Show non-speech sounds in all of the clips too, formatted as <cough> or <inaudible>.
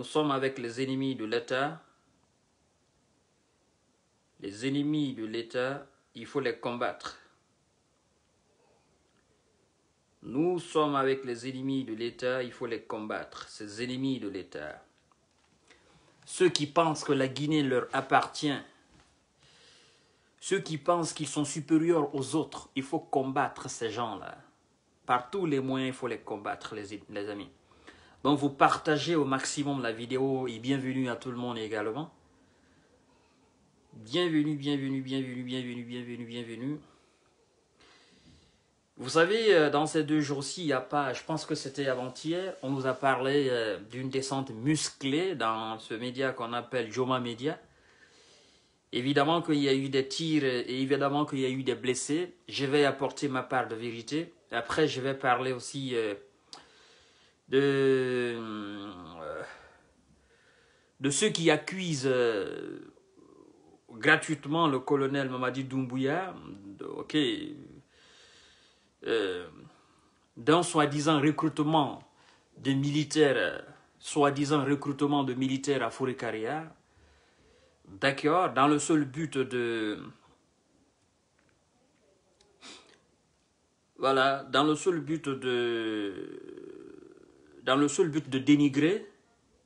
nous sommes avec les ennemis de l'État. Les ennemis de l'État, il faut les combattre. Nous sommes avec les ennemis de l'État, il faut les combattre, ces ennemis de l'État. Ceux qui pensent que la Guinée leur appartient, ceux qui pensent qu'ils sont supérieurs aux autres, il faut combattre ces gens-là. Par tous les moyens, il faut les combattre, les, les amis. Donc vous partagez au maximum la vidéo et bienvenue à tout le monde également. Bienvenue, bienvenue, bienvenue, bienvenue, bienvenue, bienvenue. Vous savez, euh, dans ces deux jours-ci, il n'y a pas, je pense que c'était avant-hier, on nous a parlé euh, d'une descente musclée dans ce média qu'on appelle Joma Media. Évidemment qu'il y a eu des tirs et évidemment qu'il y a eu des blessés. Je vais apporter ma part de vérité. Après, je vais parler aussi euh, de, euh, de ceux qui accusent euh, gratuitement le colonel Mamadi Doumbouya, ok, euh, d'un soi-disant recrutement de militaires, soi-disant recrutement de militaires à Fourikaria d'accord, dans le seul but de... Voilà, dans le seul but de dans le seul but de dénigrer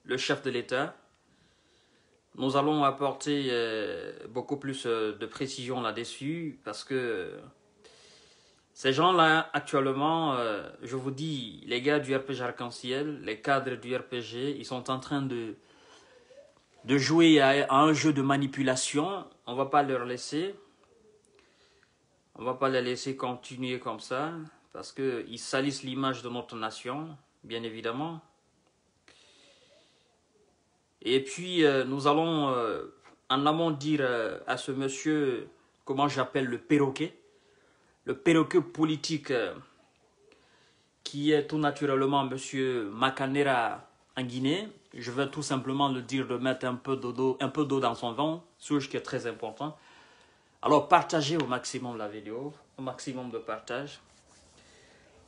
le chef de l'État, nous allons apporter euh, beaucoup plus euh, de précision là-dessus parce que ces gens-là, actuellement, euh, je vous dis, les gars du RPG Arc-en-Ciel, les cadres du RPG, ils sont en train de, de jouer à, un jeu de manipulation. On va pas leur laisser. On ne va pas les laisser continuer comme ça parce qu'ils salissent l'image de notre nation bien évidemment. Et puis, euh, nous allons euh, en amont dire euh, à ce monsieur, comment j'appelle le perroquet, le perroquet politique, qui est tout naturellement monsieur Macanera en Guinée. Je vais tout simplement le dire de mettre un peu d'eau un peu d'eau dans son vent, ce qui est très important. Alors, partagez au maximum la vidéo, au maximum de partage.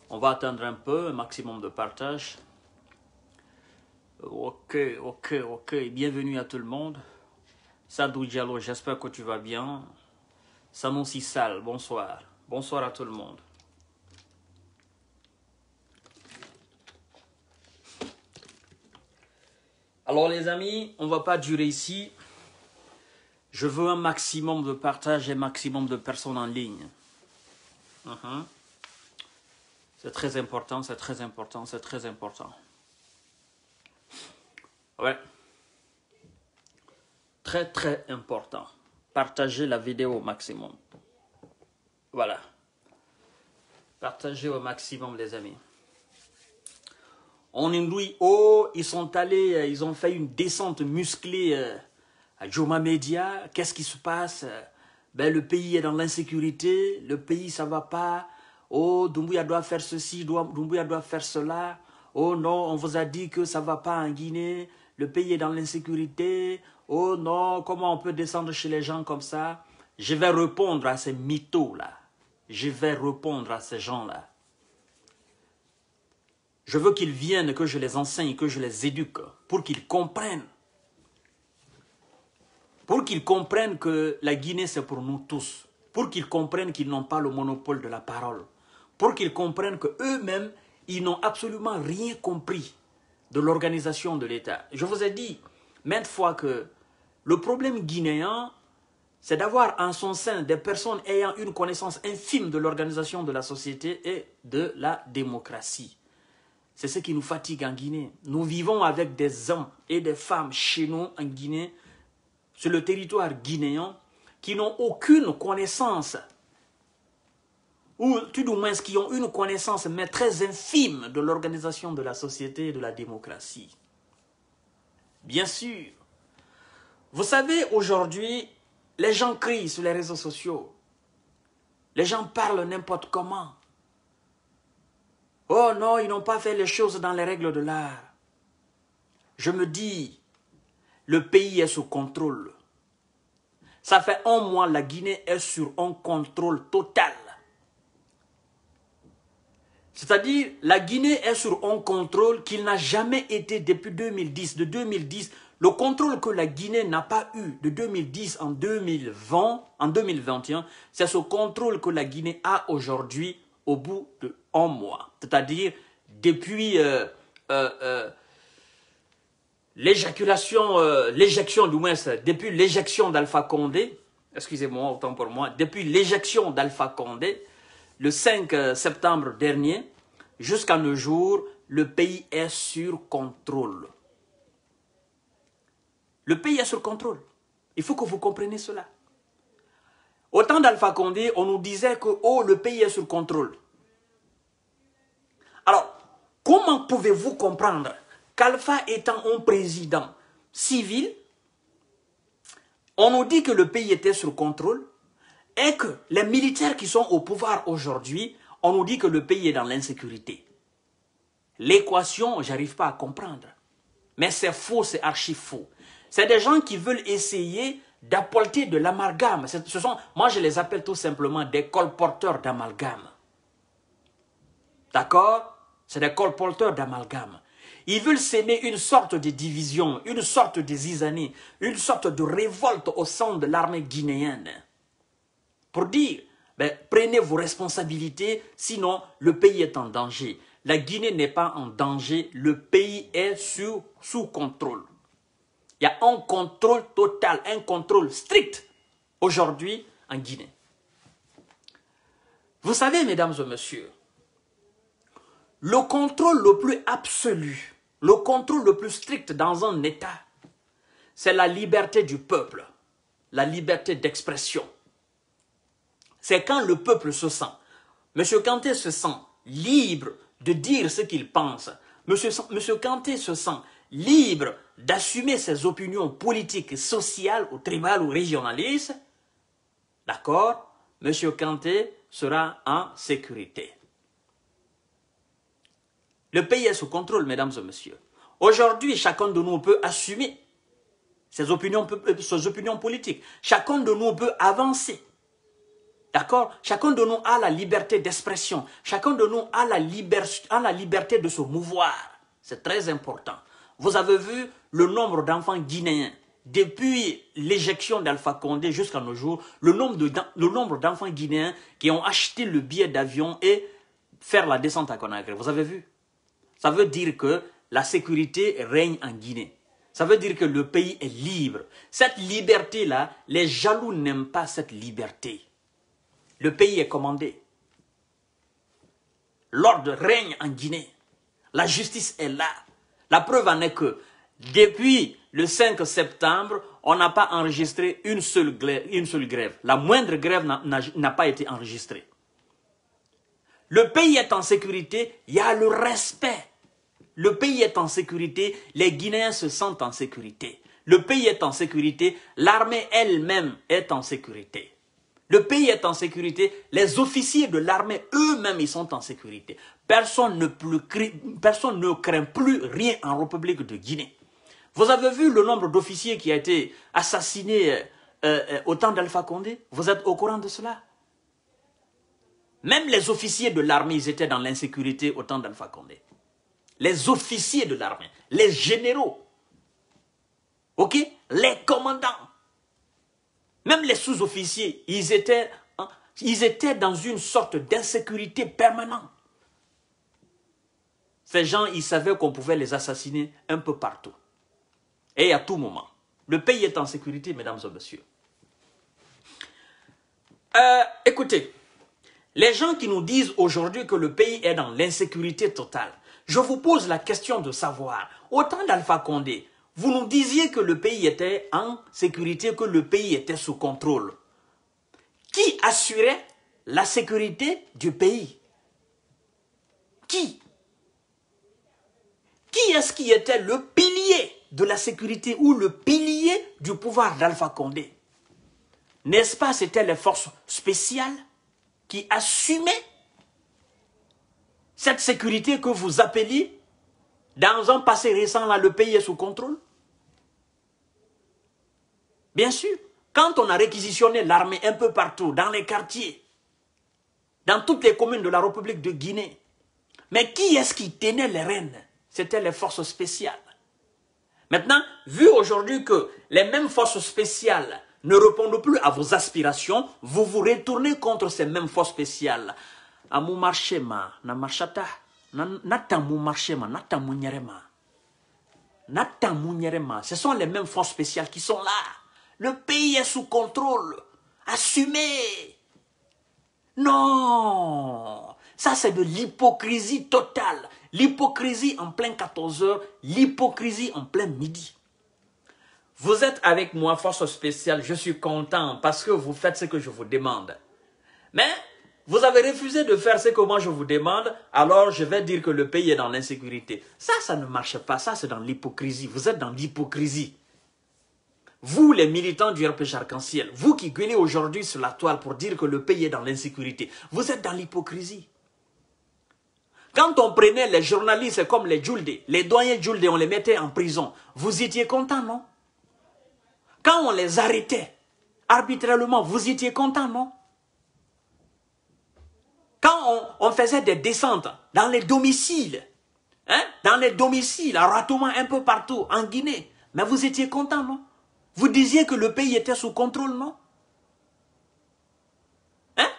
On va attendre un peu, un maximum de partage. Euh, ok, ok, ok. Bienvenue à tout le monde. Sadou Diallo, j'espère que tu vas bien. Samon Sal, bonsoir. Bonsoir à tout le monde. Alors les amis, on ne va pas durer ici. Je veux un maximum de partage et un maximum de personnes en ligne. Uh-huh. C'est très important, c'est très important, c'est très important. Ouais. Très, très important. Partagez la vidéo au maximum. Voilà. Partagez au maximum, les amis. En nuit, oh, ils sont allés, euh, ils ont fait une descente musclée euh, à Joma Media. Qu'est-ce qui se passe euh, ben, Le pays est dans l'insécurité, le pays, ça va pas. Oh, Doumbouya doit faire ceci, Doumbouya doit faire cela. Oh non, on vous a dit que ça ne va pas en Guinée, le pays est dans l'insécurité. Oh non, comment on peut descendre chez les gens comme ça Je vais répondre à ces mythos-là. Je vais répondre à ces gens-là. Je veux qu'ils viennent, que je les enseigne, que je les éduque, pour qu'ils comprennent. Pour qu'ils comprennent que la Guinée, c'est pour nous tous. Pour qu'ils comprennent qu'ils n'ont pas le monopole de la parole pour qu'ils comprennent qu'eux-mêmes, ils n'ont absolument rien compris de l'organisation de l'État. Je vous ai dit maintes fois que le problème guinéen, c'est d'avoir en son sein des personnes ayant une connaissance infime de l'organisation de la société et de la démocratie. C'est ce qui nous fatigue en Guinée. Nous vivons avec des hommes et des femmes chez nous en Guinée, sur le territoire guinéen, qui n'ont aucune connaissance ou tout du moins qui ont une connaissance, mais très infime, de l'organisation de la société et de la démocratie. Bien sûr. Vous savez, aujourd'hui, les gens crient sur les réseaux sociaux. Les gens parlent n'importe comment. Oh non, ils n'ont pas fait les choses dans les règles de l'art. Je me dis, le pays est sous contrôle. Ça fait un mois, la Guinée est sur un contrôle total. C'est-à-dire, la Guinée est sur un contrôle qu'il n'a jamais été depuis 2010. De 2010, le contrôle que la Guinée n'a pas eu de 2010 en 2020, en 2021, c'est ce contrôle que la Guinée a aujourd'hui au bout de mois. C'est-à-dire, depuis euh, euh, euh, l'éjection du moins, depuis l'éjection d'Alpha Condé, excusez-moi autant pour moi, depuis l'éjection d'Alpha Condé, le 5 euh, septembre dernier, jusqu'à nos jours, le pays est sur contrôle. Le pays est sur contrôle. Il faut que vous compreniez cela. Au temps d'Alpha Condé, on nous disait que oh, le pays est sur contrôle. Alors, comment pouvez-vous comprendre qu'Alpha étant un président civil, on nous dit que le pays était sur contrôle et que les militaires qui sont au pouvoir aujourd'hui, on nous dit que le pays est dans l'insécurité. L'équation, j'arrive pas à comprendre. Mais c'est faux, c'est archi faux. C'est des gens qui veulent essayer d'apporter de l'amalgame. Ce sont, moi je les appelle tout simplement des colporteurs d'amalgame. D'accord C'est des colporteurs d'amalgame. Ils veulent s'aimer une sorte de division, une sorte de zizanie, une sorte de révolte au sein de l'armée guinéenne pour dire ben, prenez vos responsabilités, sinon le pays est en danger. La Guinée n'est pas en danger, le pays est sous, sous contrôle. Il y a un contrôle total, un contrôle strict aujourd'hui en Guinée. Vous savez, mesdames et messieurs, le contrôle le plus absolu, le contrôle le plus strict dans un État, c'est la liberté du peuple, la liberté d'expression, c'est quand le peuple se sent. M. Kanté se sent libre de dire ce qu'il pense. M. Kanté se sent libre d'assumer ses opinions politiques, sociales ou tribales ou régionalistes. D'accord M. Kanté sera en sécurité. Le pays est sous contrôle, mesdames et messieurs. Aujourd'hui, chacun de nous peut assumer ses euh, ses opinions politiques. Chacun de nous peut avancer. D'accord Chacun de nous a la liberté d'expression. Chacun de nous a la, liberté de se mouvoir. C'est très important. Vous avez vu le nombre d'enfants guinéens. Depuis l'éjection d'Alpha Condé jusqu'à nos jours, le nombre d'enfants guinéens qui ont acheté le billet d'avion et faire la descente à Conakry. Vous avez vu Ça veut dire que la sécurité règne en Guinée. Ça veut dire que le pays est libre. Cette liberté-là, les jaloux n'aiment pas cette liberté. Le pays est commandé. L'ordre règne en Guinée. La justice est là. La preuve en est que depuis le 5 septembre, on n'a pas enregistré une seule, une seule grève. La moindre grève n'a pas été enregistrée. Le pays est en sécurité, il y a le respect. Le pays est en sécurité, les Guinéens se sentent en sécurité. Le pays est en sécurité, l'armée elle-même est en sécurité. Le pays est en sécurité. Les officiers de l'armée eux-mêmes, ils sont en sécurité. Personne ne, plus, personne ne craint plus rien en République de Guinée. Vous avez vu le nombre d'officiers qui a été assassiné euh, euh, au temps d'Alpha Condé Vous êtes au courant de cela Même les officiers de l'armée, ils étaient dans l'insécurité au temps d'Alpha Condé. Les officiers de l'armée, les généraux, ok, les commandants. Même les sous-officiers, ils étaient, hein, ils étaient dans une sorte d'insécurité permanente. Ces gens, ils savaient qu'on pouvait les assassiner un peu partout. Et à tout moment. Le pays est en sécurité, mesdames et messieurs. Euh, écoutez, les gens qui nous disent aujourd'hui que le pays est dans l'insécurité totale, je vous pose la question de savoir, autant d'Alpha Condé, vous nous disiez que le pays était en sécurité, que le pays était sous contrôle. Qui assurait la sécurité du pays Qui Qui est-ce qui était le pilier de la sécurité ou le pilier du pouvoir d'Alpha Condé N'est-ce pas, c'était les forces spéciales qui assumaient cette sécurité que vous appelez dans un passé récent, là, le pays est sous contrôle Bien sûr, quand on a réquisitionné l'armée un peu partout, dans les quartiers, dans toutes les communes de la République de Guinée, mais qui est-ce qui tenait les rênes C'étaient les forces spéciales. Maintenant, vu aujourd'hui que les mêmes forces spéciales ne répondent plus à vos aspirations, vous vous retournez contre ces mêmes forces spéciales. ce sont les mêmes forces spéciales qui sont là. Le pays est sous contrôle. Assumé. Non. Ça, c'est de l'hypocrisie totale. L'hypocrisie en plein 14 heures, l'hypocrisie en plein midi. Vous êtes avec moi, force spéciale, je suis content parce que vous faites ce que je vous demande. Mais vous avez refusé de faire ce que moi je vous demande, alors je vais dire que le pays est dans l'insécurité. Ça, ça ne marche pas, ça c'est dans l'hypocrisie. Vous êtes dans l'hypocrisie. Vous, les militants du RPJ Arc-en-Ciel, vous qui gueulez aujourd'hui sur la toile pour dire que le pays est dans l'insécurité, vous êtes dans l'hypocrisie. Quand on prenait les journalistes comme les Joulde, les doyens Joulde, on les mettait en prison, vous étiez content, non Quand on les arrêtait arbitrairement, vous étiez content, non Quand on, faisait des descentes dans les domiciles, hein, dans les domiciles, à Ratouma, un peu partout, en Guinée, mais vous étiez content, non vous disiez que le pays était sous contrôle, non Hein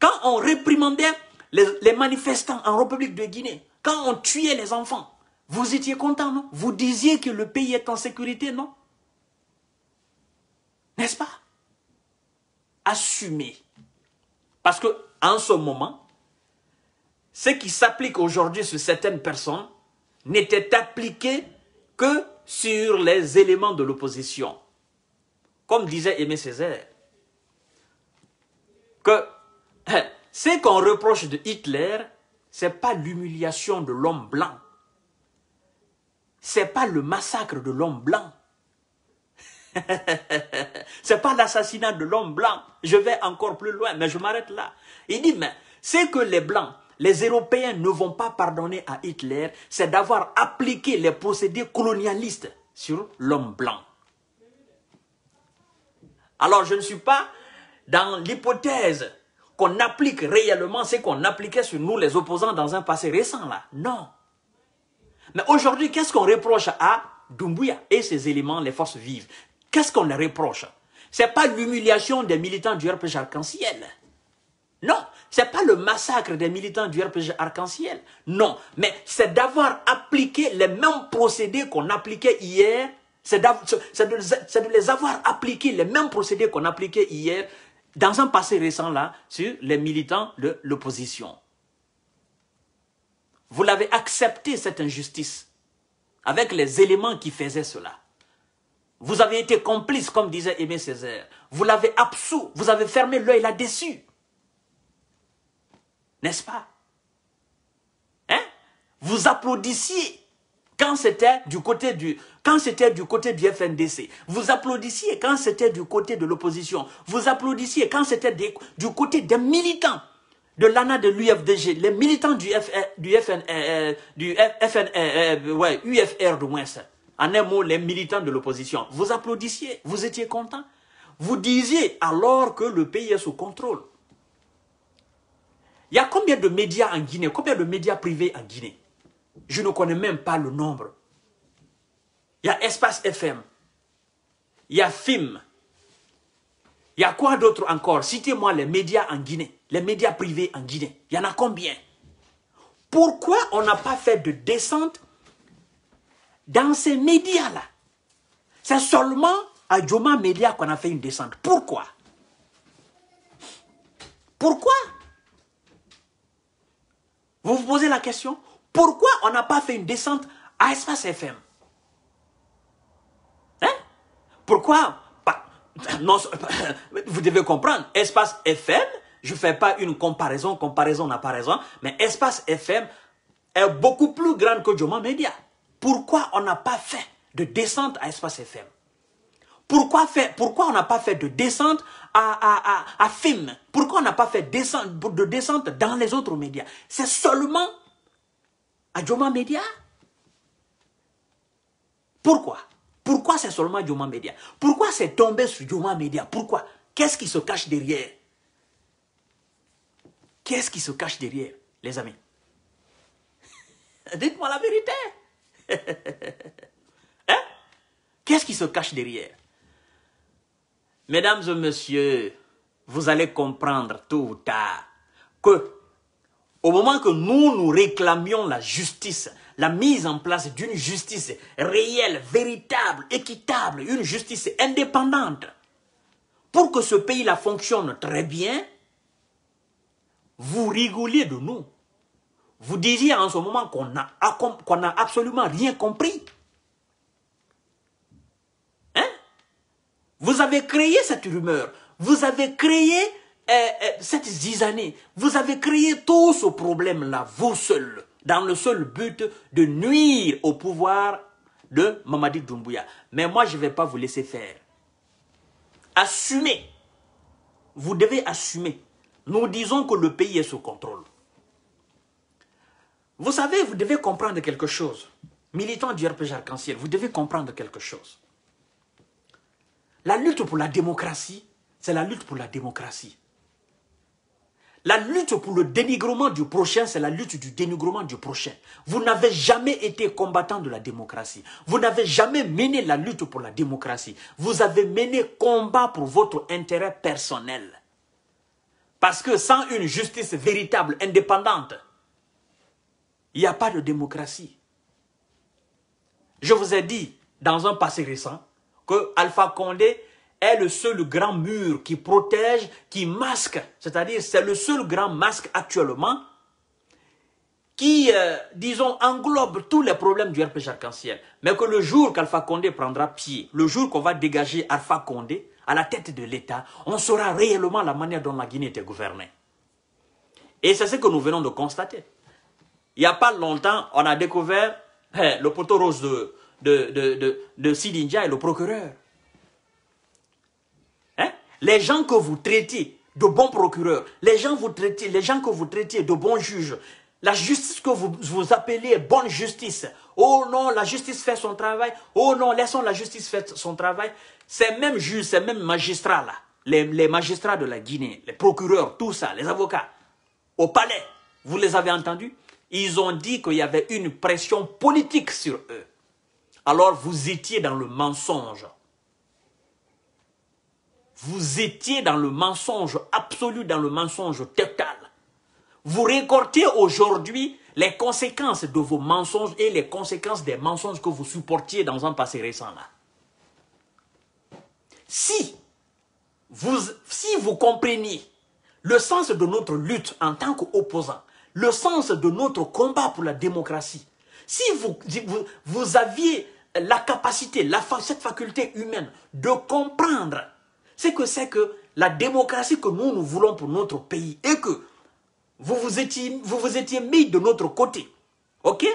Quand on réprimandait les, manifestants en République de Guinée, quand on tuait les enfants, vous étiez content, non Vous disiez que le pays est en sécurité, non N'est-ce pas Assumez. Parce que en ce moment, ce qui s'applique aujourd'hui sur certaines personnes n'était appliqué que sur les éléments de l'opposition. Comme disait Aimé Césaire, que <clears throat> ce qu'on reproche de Hitler, ce n'est pas l'humiliation de l'homme blanc. Ce n'est pas le massacre de l'homme blanc. <laughs> Ce n'est pas l'assassinat de l'homme blanc. Je vais encore plus loin, mais je m'arrête là. Il dit, mais c'est que les blancs, les Européens ne vont pas pardonner à Hitler, c'est d'avoir appliqué les procédés colonialistes sur l'homme blanc. Alors je ne suis pas dans l'hypothèse qu'on applique réellement ce qu'on appliquait sur nous les opposants dans un passé récent là. Non. Mais aujourd'hui, qu'est-ce qu'on reproche à Dumbuya et ses éléments, les forces vives Qu'est-ce qu'on leur reproche Ce n'est pas l'humiliation des militants du RPG arc-en-ciel. Non, ce n'est pas le massacre des militants du RPG arc-en-ciel. Non, mais c'est d'avoir appliqué les mêmes procédés qu'on appliquait hier. C'est de, les avoir appliqués, les mêmes procédés qu'on appliquait hier dans un passé récent là, sur les militants de l'opposition. Vous l'avez accepté, cette injustice, avec les éléments qui faisaient cela. Vous avez été complice, comme disait Aimé Césaire. Vous l'avez absous, vous avez fermé l'œil là-dessus. N'est-ce pas Hein Vous applaudissiez quand c'était du côté du quand c'était du côté du FNDC. Vous applaudissiez quand c'était du côté de l'opposition. Vous applaudissiez quand c'était du côté des militants de l'ANA de l'UFDG, les militants du F, euh, du FN euh, euh, ouais, UFR de moins. En un mot, les militants de l'opposition. Vous applaudissiez, vous étiez contents. Vous disiez alors que le pays est sous contrôle. Il y a combien de médias en Guinée Combien de médias privés en Guinée Je ne connais même pas le nombre. Il y a Espace FM. Il y a FIM. Il y a quoi d'autre encore Citez-moi les médias en Guinée, les médias privés en Guinée. Il y en a combien Pourquoi on n'a pas fait de descente dans ces médias-là C'est seulement à Joma Média qu'on a fait une descente. Pourquoi Pourquoi vous vous posez la question, pourquoi on n'a pas fait une descente à Espace FM Hein Pourquoi non, <laughs> vous devez comprendre, Espace FM, je ne fais pas une comparaison, comparaison n'a pas raison, mais Espace FM est beaucoup plus grande que Dioma Media. Pourquoi on n'a pas fait de descente à Espace FM pourquoi, pourquoi on n'a pas fait de descente à, à, film Pourquoi on n'a pas fait de descente dans les autres médias C'est seulement à Media. Pourquoi Pourquoi c'est seulement Joma Media Pourquoi c'est tombé sur Joma Media Pourquoi Qu'est-ce qui se cache derrière Qu'est-ce qui se cache derrière, les amis <laughs> Dites-moi la vérité. <laughs> hein Qu'est-ce qui se cache derrière Mesdames et messieurs, vous allez comprendre tôt ou tard que au moment que nous nous réclamions la justice, la mise en place d'une justice réelle, véritable, équitable, une justice indépendante, pour que ce pays-là fonctionne très bien, vous rigoliez de nous. Vous disiez en ce moment qu'on n'a absolument rien compris. Vous avez créé cette rumeur. Vous avez créé euh, euh, cette zizanie. Vous avez créé tout ce problème-là, vous seuls, dans le seul but de nuire au pouvoir de Mamadi Doumbouya. Mais moi, je ne vais pas vous laisser faire. Assumez. Vous devez assumer. Nous disons que le pays est sous contrôle. Vous savez, vous devez comprendre quelque chose. militant du RPG Arc-en-Ciel, vous devez comprendre quelque chose. La lutte pour la démocratie, c'est la lutte pour la démocratie. La lutte pour le dénigrement du prochain, c'est la lutte du dénigrement du prochain. Vous n'avez jamais été combattant de la démocratie. Vous n'avez jamais mené la lutte pour la démocratie. Vous avez mené combat pour votre intérêt personnel. Parce que sans une justice véritable, indépendante, il n'y a pas de démocratie. Je vous ai dit, dans un passé récent, que Alpha Condé est le seul grand mur qui protège, qui masque, c'est-à-dire c'est le seul grand masque actuellement qui, euh, disons, englobe tous les problèmes du RPG arc-en-ciel. Mais que le jour qu'Alpha Condé prendra pied, le jour qu'on va dégager Alpha Condé à la tête de l'État, on saura réellement la manière dont la Guinée était gouvernée. Et c'est ce que nous venons de constater. Il n'y a pas longtemps, on a découvert hein, le poteau rose de, de, de, de, Sidinja et le procureur. Hein? Les gens que vous traitez de bons procureurs, les gens, vous les gens que vous traitez de bons juges, la justice que vous, vous appelez bonne justice, oh non, la justice fait son travail, oh non, laissons la justice faire son travail, ces mêmes juges, ces mêmes magistrats-là, les, les magistrats de la Guinée, les procureurs, tout ça, les avocats, au palais, vous les avez entendus, ils ont dit qu'il y avait une pression politique sur eux alors vous étiez dans le mensonge. Vous étiez dans le mensonge absolu, dans le mensonge total. Vous récoltez aujourd'hui les conséquences de vos mensonges et les conséquences des mensonges que vous supportiez dans un passé récent. Là. Si vous, si vous compreniez le sens de notre lutte en tant qu'opposant, le sens de notre combat pour la démocratie, si vous, vous aviez la capacité, la, cette faculté humaine de comprendre ce que c'est que la démocratie que nous, nous voulons pour notre pays et que vous vous étiez, vous vous étiez mis de notre côté, ok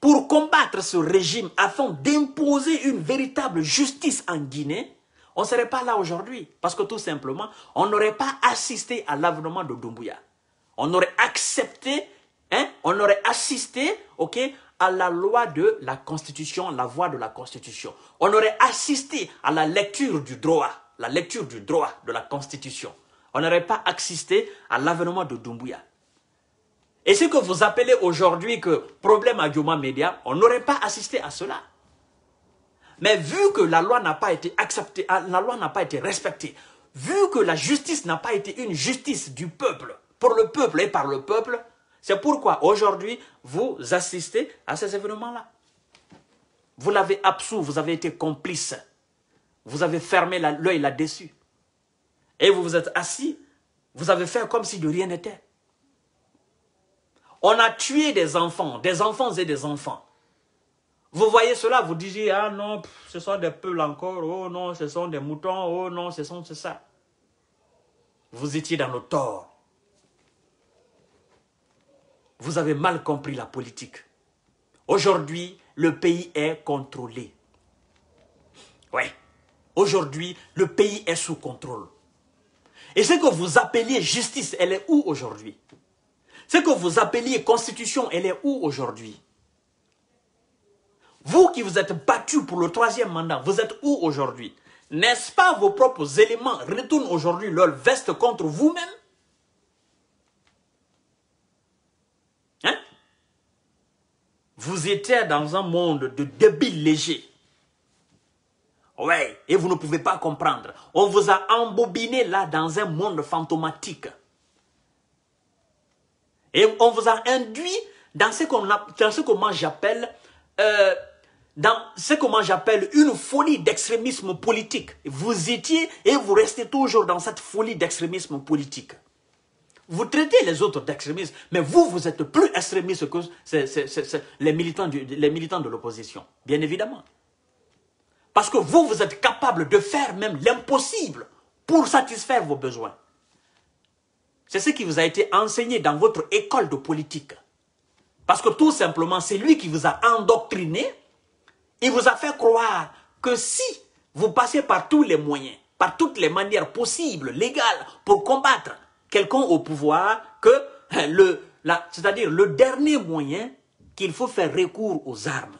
Pour combattre ce régime afin d'imposer une véritable justice en Guinée, on ne serait pas là aujourd'hui. Parce que tout simplement, on n'aurait pas assisté à l'avènement de Doumbouya. On aurait accepté, hein, on aurait assisté ok, à la loi de la Constitution, la voix de la Constitution. On aurait assisté à la lecture du droit, la lecture du droit de la Constitution. On n'aurait pas assisté à l'avènement de Doumbouya. Et ce que vous appelez aujourd'hui que problème à Yoma Media, on n'aurait pas assisté à cela. Mais vu que la loi n'a pas été acceptée, ah, la loi n'a pas été respectée, vu que la justice n'a pas été une justice du peuple, pour le peuple et par le peuple, c'est pourquoi aujourd'hui, vous assistez à ces événements-là. Vous l'avez absous, vous avez été complice. Vous avez fermé l'œil là-dessus. Et vous vous êtes assis, vous avez fait comme si de rien n'était. On a tué des enfants, des enfants et des enfants. Vous voyez cela, vous disiez, ah non, ce sont des peuples encore, oh non, ce sont des moutons, oh non, ce sont ça. Vous étiez dans le tort vous avez mal compris la politique. Aujourd'hui, le pays est contrôlé. Oui, aujourd'hui, le pays est sous contrôle. Et ce que vous appeliez justice, elle est où aujourd'hui Ce que vous appeliez constitution, elle est où aujourd'hui Vous qui vous êtes battus pour le troisième mandat, vous êtes où aujourd'hui N'est-ce pas vos propres éléments retournent aujourd'hui leur veste contre vous-même Vous étiez dans un monde de débiles légers. Oui, et vous ne pouvez pas comprendre. On vous a embobiné là dans un monde fantomatique. Et on vous a induit dans ce, qu'on dans ce euh, dans ce que moi j'appelle une folie d'extrémisme politique. Vous étiez et vous restez toujours dans cette folie d'extrémisme politique. Vous traitez les autres d'extrémistes, mais vous, vous êtes plus extrémistes que les, militants les militants de l'opposition, bien évidemment. Parce que vous, vous êtes capable de faire même l'impossible pour satisfaire vos besoins. C'est ce qui vous a été enseigné dans votre école de politique. Parce que tout simplement, c'est lui qui vous a endoctriné. Il vous a fait croire que si vous passez par tous les moyens, par toutes les manières possibles, légales, pour combattre quelqu'un au pouvoir que hein, le, c'est-à-dire le dernier moyen qu'il faut faire recours aux armes.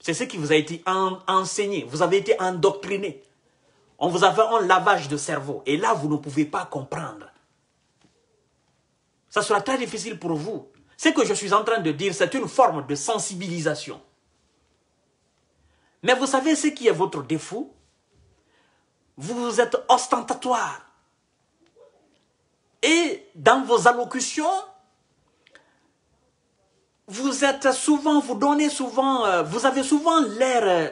C'est ce qui vous a été enseigné, vous avez été endoctriné. On vous a fait un lavage de cerveau et là, vous ne pouvez pas comprendre. Ça sera très difficile pour vous. Ce que je suis en train de dire, c'est une forme de sensibilisation. Mais vous savez ce qui est votre défaut Vous êtes ostentatoire. Et dans vos allocutions, vous êtes souvent, vous donnez souvent, euh, vous avez souvent l'air euh,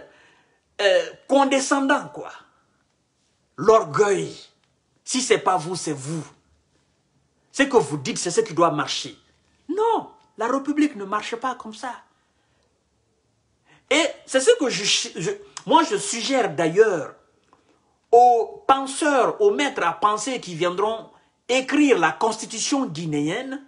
euh, condescendant, quoi. L'orgueil. Si c'est pas vous, c'est vous. Ce que vous dites, c'est ce qui doit marcher. Non, la République ne marche pas comme ça. Et c'est ce que je, moi je suggère d'ailleurs aux penseurs, aux maîtres à penser qui viendront écrire la constitution guinéenne,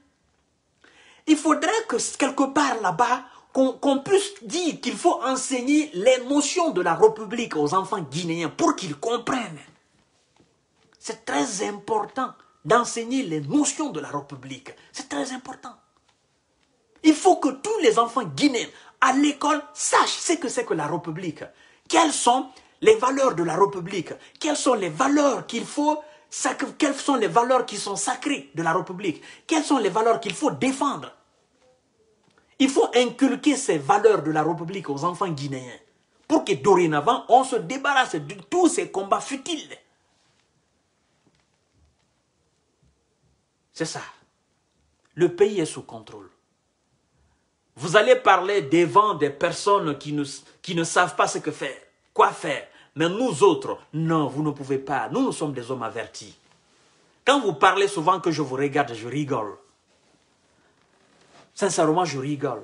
il faudrait que quelque part là-bas, qu'on puisse dire qu'il faut enseigner les notions de la République aux enfants guinéens pour qu'ils comprennent. C'est très important d'enseigner les notions de la République. C'est très important. Il faut que tous les enfants guinéens à l'école sachent ce que c'est que la République. Quelles sont les valeurs de la République Quelles sont les valeurs qu'il faut quelles sont les valeurs qui sont sacrées de la République Quelles sont les valeurs qu'il faut défendre Il faut inculquer ces valeurs de la République aux enfants guinéens pour que dorénavant, on se débarrasse de tous ces combats futiles. C'est ça. Le pays est sous contrôle. Vous allez parler devant des personnes qui ne, qui ne savent pas ce que faire, quoi faire. Mais nous autres, non, vous ne pouvez pas. Nous, nous sommes des hommes avertis. Quand vous parlez souvent que je vous regarde, je rigole. Sincèrement, je rigole.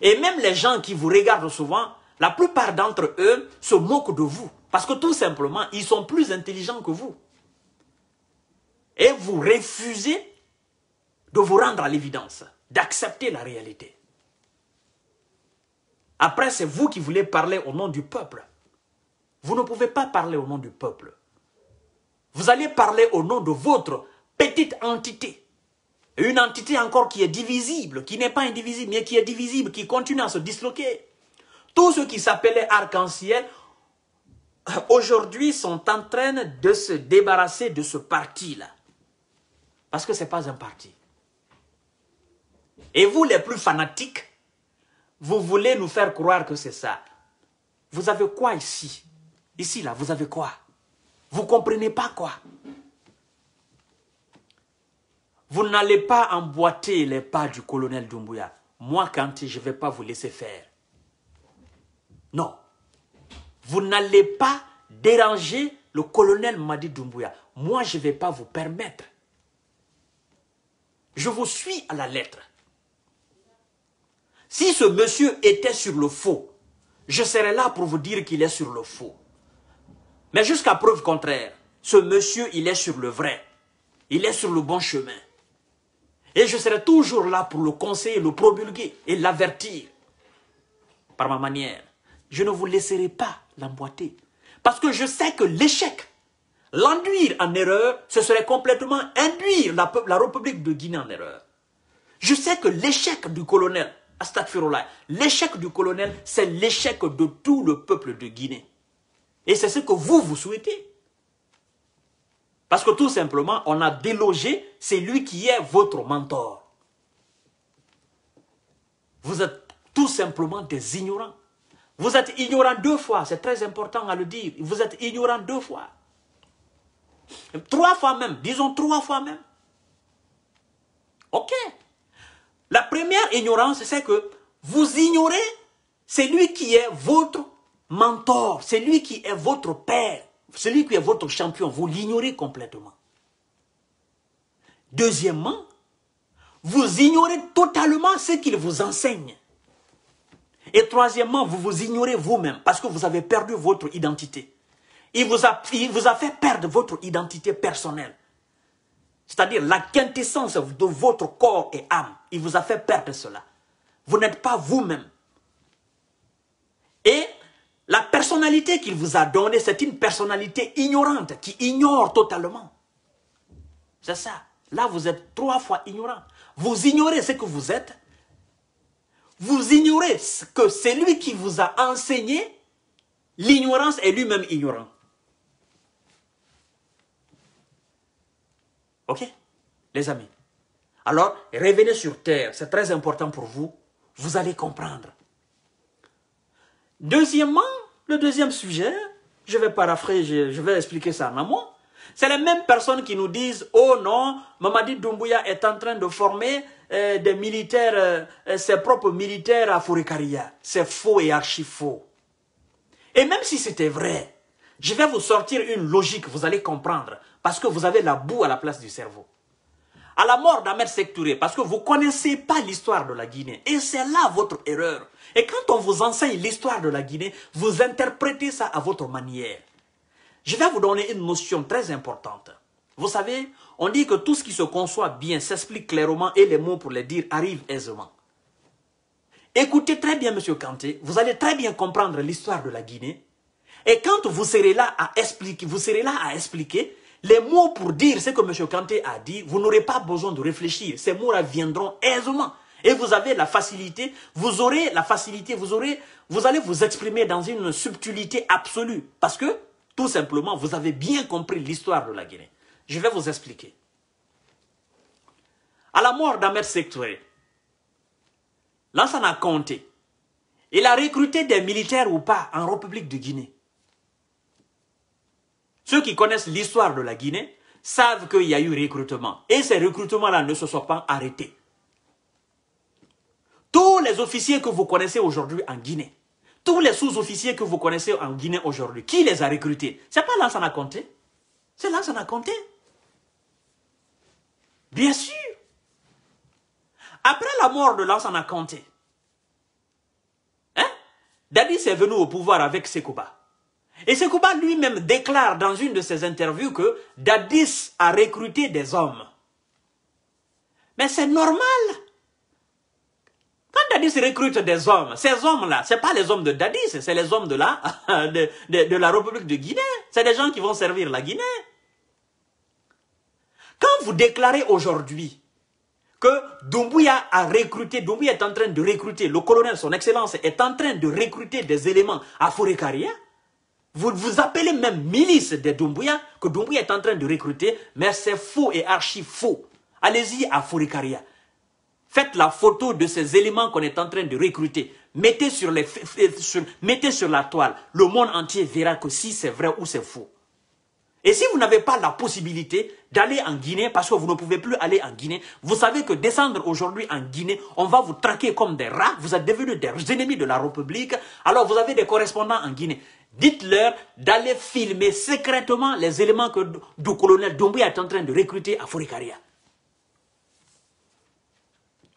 Et même les gens qui vous regardent souvent, la plupart d'entre eux se moquent de vous. Parce que tout simplement, ils sont plus intelligents que vous. Et vous refusez de vous rendre à l'évidence, d'accepter la réalité. Après, c'est vous qui voulez parler au nom du peuple. Vous ne pouvez pas parler au nom du peuple. Vous allez parler au nom de votre petite entité. Une entité encore qui est divisible, qui n'est pas indivisible, mais qui est divisible, qui continue à se disloquer. Tous ceux qui s'appelaient arc-en-ciel, euh, aujourd'hui sont en train de se débarrasser de ce parti-là. Parce que ce n'est pas un parti. Et vous, les plus fanatiques, vous voulez nous faire croire que c'est ça. Vous avez quoi ici Ici, là, vous avez quoi Vous ne comprenez pas quoi Vous n'allez pas emboîter les pas du colonel Doumbouya. Moi, quand je ne vais pas vous laisser faire. Non. Vous n'allez pas déranger le colonel Madi Doumbouya. Moi, je ne vais pas vous permettre. Je vous suis à la lettre. Si ce monsieur était sur le faux, je serais là pour vous dire qu'il est sur le faux. Mais jusqu'à preuve contraire, ce monsieur, il est sur le vrai. Il est sur le bon chemin. Et je serai toujours là pour le conseiller, le promulguer et l'avertir. Par ma manière, je ne vous laisserai pas l'emboîter. Parce que je sais que l'échec, l'enduire en erreur, ce serait complètement induire la, la République de Guinée en erreur. Je sais que l'échec du colonel, Astagfirullah, l'échec du colonel, c'est l'échec de tout le peuple de Guinée. Et c'est ce que vous, vous souhaitez. Parce que tout simplement, on a délogé celui qui est votre mentor. Vous êtes tout simplement des ignorants. Vous êtes ignorants deux fois, c'est très important à le dire. Vous êtes ignorants deux fois. Trois fois même, disons trois fois même. Ok. La première ignorance, c'est que vous ignorez celui qui est votre mentor, c'est lui qui est votre père, celui qui est votre champion, vous l'ignorez complètement. Deuxièmement, vous ignorez totalement ce qu'il vous enseigne. Et troisièmement, vous vous ignorez vous-même parce que vous avez perdu votre identité. Il vous a, il vous a fait perdre votre identité personnelle. C'est-à-dire la quintessence de votre corps et âme. Il vous a fait perdre cela. Vous n'êtes pas vous-même. personnalité qu'il vous a donné, c'est une personnalité ignorante qui ignore totalement. C'est ça. Là, vous êtes trois fois ignorant. Vous ignorez ce que vous êtes. Vous ignorez ce que c'est lui qui vous a enseigné, l'ignorance est lui-même ignorant. Ok Les amis. Alors, revenez sur terre. C'est très important pour vous. Vous allez comprendre. Deuxièmement, le deuxième sujet, je vais paraphraser, je vais expliquer ça en amont. C'est les mêmes personnes qui nous disent Oh non, Mamadi Doumbouya est en train de former euh, des militaires, euh, euh, ses propres militaires à Fourikaria. C'est faux et archi faux. Et même si c'était vrai, je vais vous sortir une logique, vous allez comprendre, parce que vous avez la boue à la place du cerveau à la mort d'Ahmed Sektouré, parce que vous ne connaissez pas l'histoire de la Guinée. Et c'est là votre erreur. Et quand on vous enseigne l'histoire de la Guinée, vous interprétez ça à votre manière. Je vais vous donner une notion très importante. Vous savez, on dit que tout ce qui se conçoit bien s'explique clairement et les mots pour les dire arrivent aisément. Écoutez très bien, Monsieur Kanté, vous allez très bien comprendre l'histoire de la Guinée. Et quand vous serez là à expliquer, vous serez là à expliquer, les mots pour dire ce que M. Kanté a dit, vous n'aurez pas besoin de réfléchir. Ces mots-là viendront aisément. Et vous avez la facilité, vous aurez la facilité, vous aurez, vous allez vous exprimer dans une subtilité absolue. Parce que, tout simplement, vous avez bien compris l'histoire de la Guinée. Je vais vous expliquer. À la mort d'Ahmed ça Lansana compté. il a recruté des militaires ou pas en République de Guinée. Ceux qui connaissent l'histoire de la Guinée savent qu'il y a eu recrutement. Et ces recrutements-là ne se sont pas arrêtés. Tous les officiers que vous connaissez aujourd'hui en Guinée, tous les sous-officiers que vous connaissez en Guinée aujourd'hui, qui les a recrutés Ce n'est pas Lansana Conté. C'est Lansana Conté. Bien sûr. Après la mort de Lansana Conté, hein, Dadi s'est venu au pouvoir avec Sekouba. Et Sekouba lui-même déclare dans une de ses interviews que Dadis a recruté des hommes. Mais c'est normal. Quand Dadis recrute des hommes, ces hommes-là, ce pas les hommes de Dadis, c'est les hommes de la, <laughs> de, la République de Guinée. C'est des gens qui vont servir la Guinée. Quand vous déclarez aujourd'hui que Doumbouya a recruté, Doumbouya est en train de recruter, le colonel, son excellence, est en train de recruter des éléments à fouré vous vous appelez même milice des Doumbouya, que Doumbouya est en train de recruter, mais c'est faux et archi faux. Allez-y à Fouricaria. Faites la photo de ces éléments qu'on est en train de recruter. Mettez sur, les, mettez sur la toile. Le monde entier verra que si c'est vrai ou c'est faux. Et si vous n'avez pas la possibilité d'aller en Guinée, parce que vous ne pouvez plus aller en Guinée, vous savez que descendre aujourd'hui en Guinée, on va vous traquer comme des rats, vous êtes devenus des ennemis de la République, alors vous avez des correspondants en Guinée. Dites-leur d'aller filmer secrètement les éléments que du colonel Dombri est en train de recruter à Foricaria.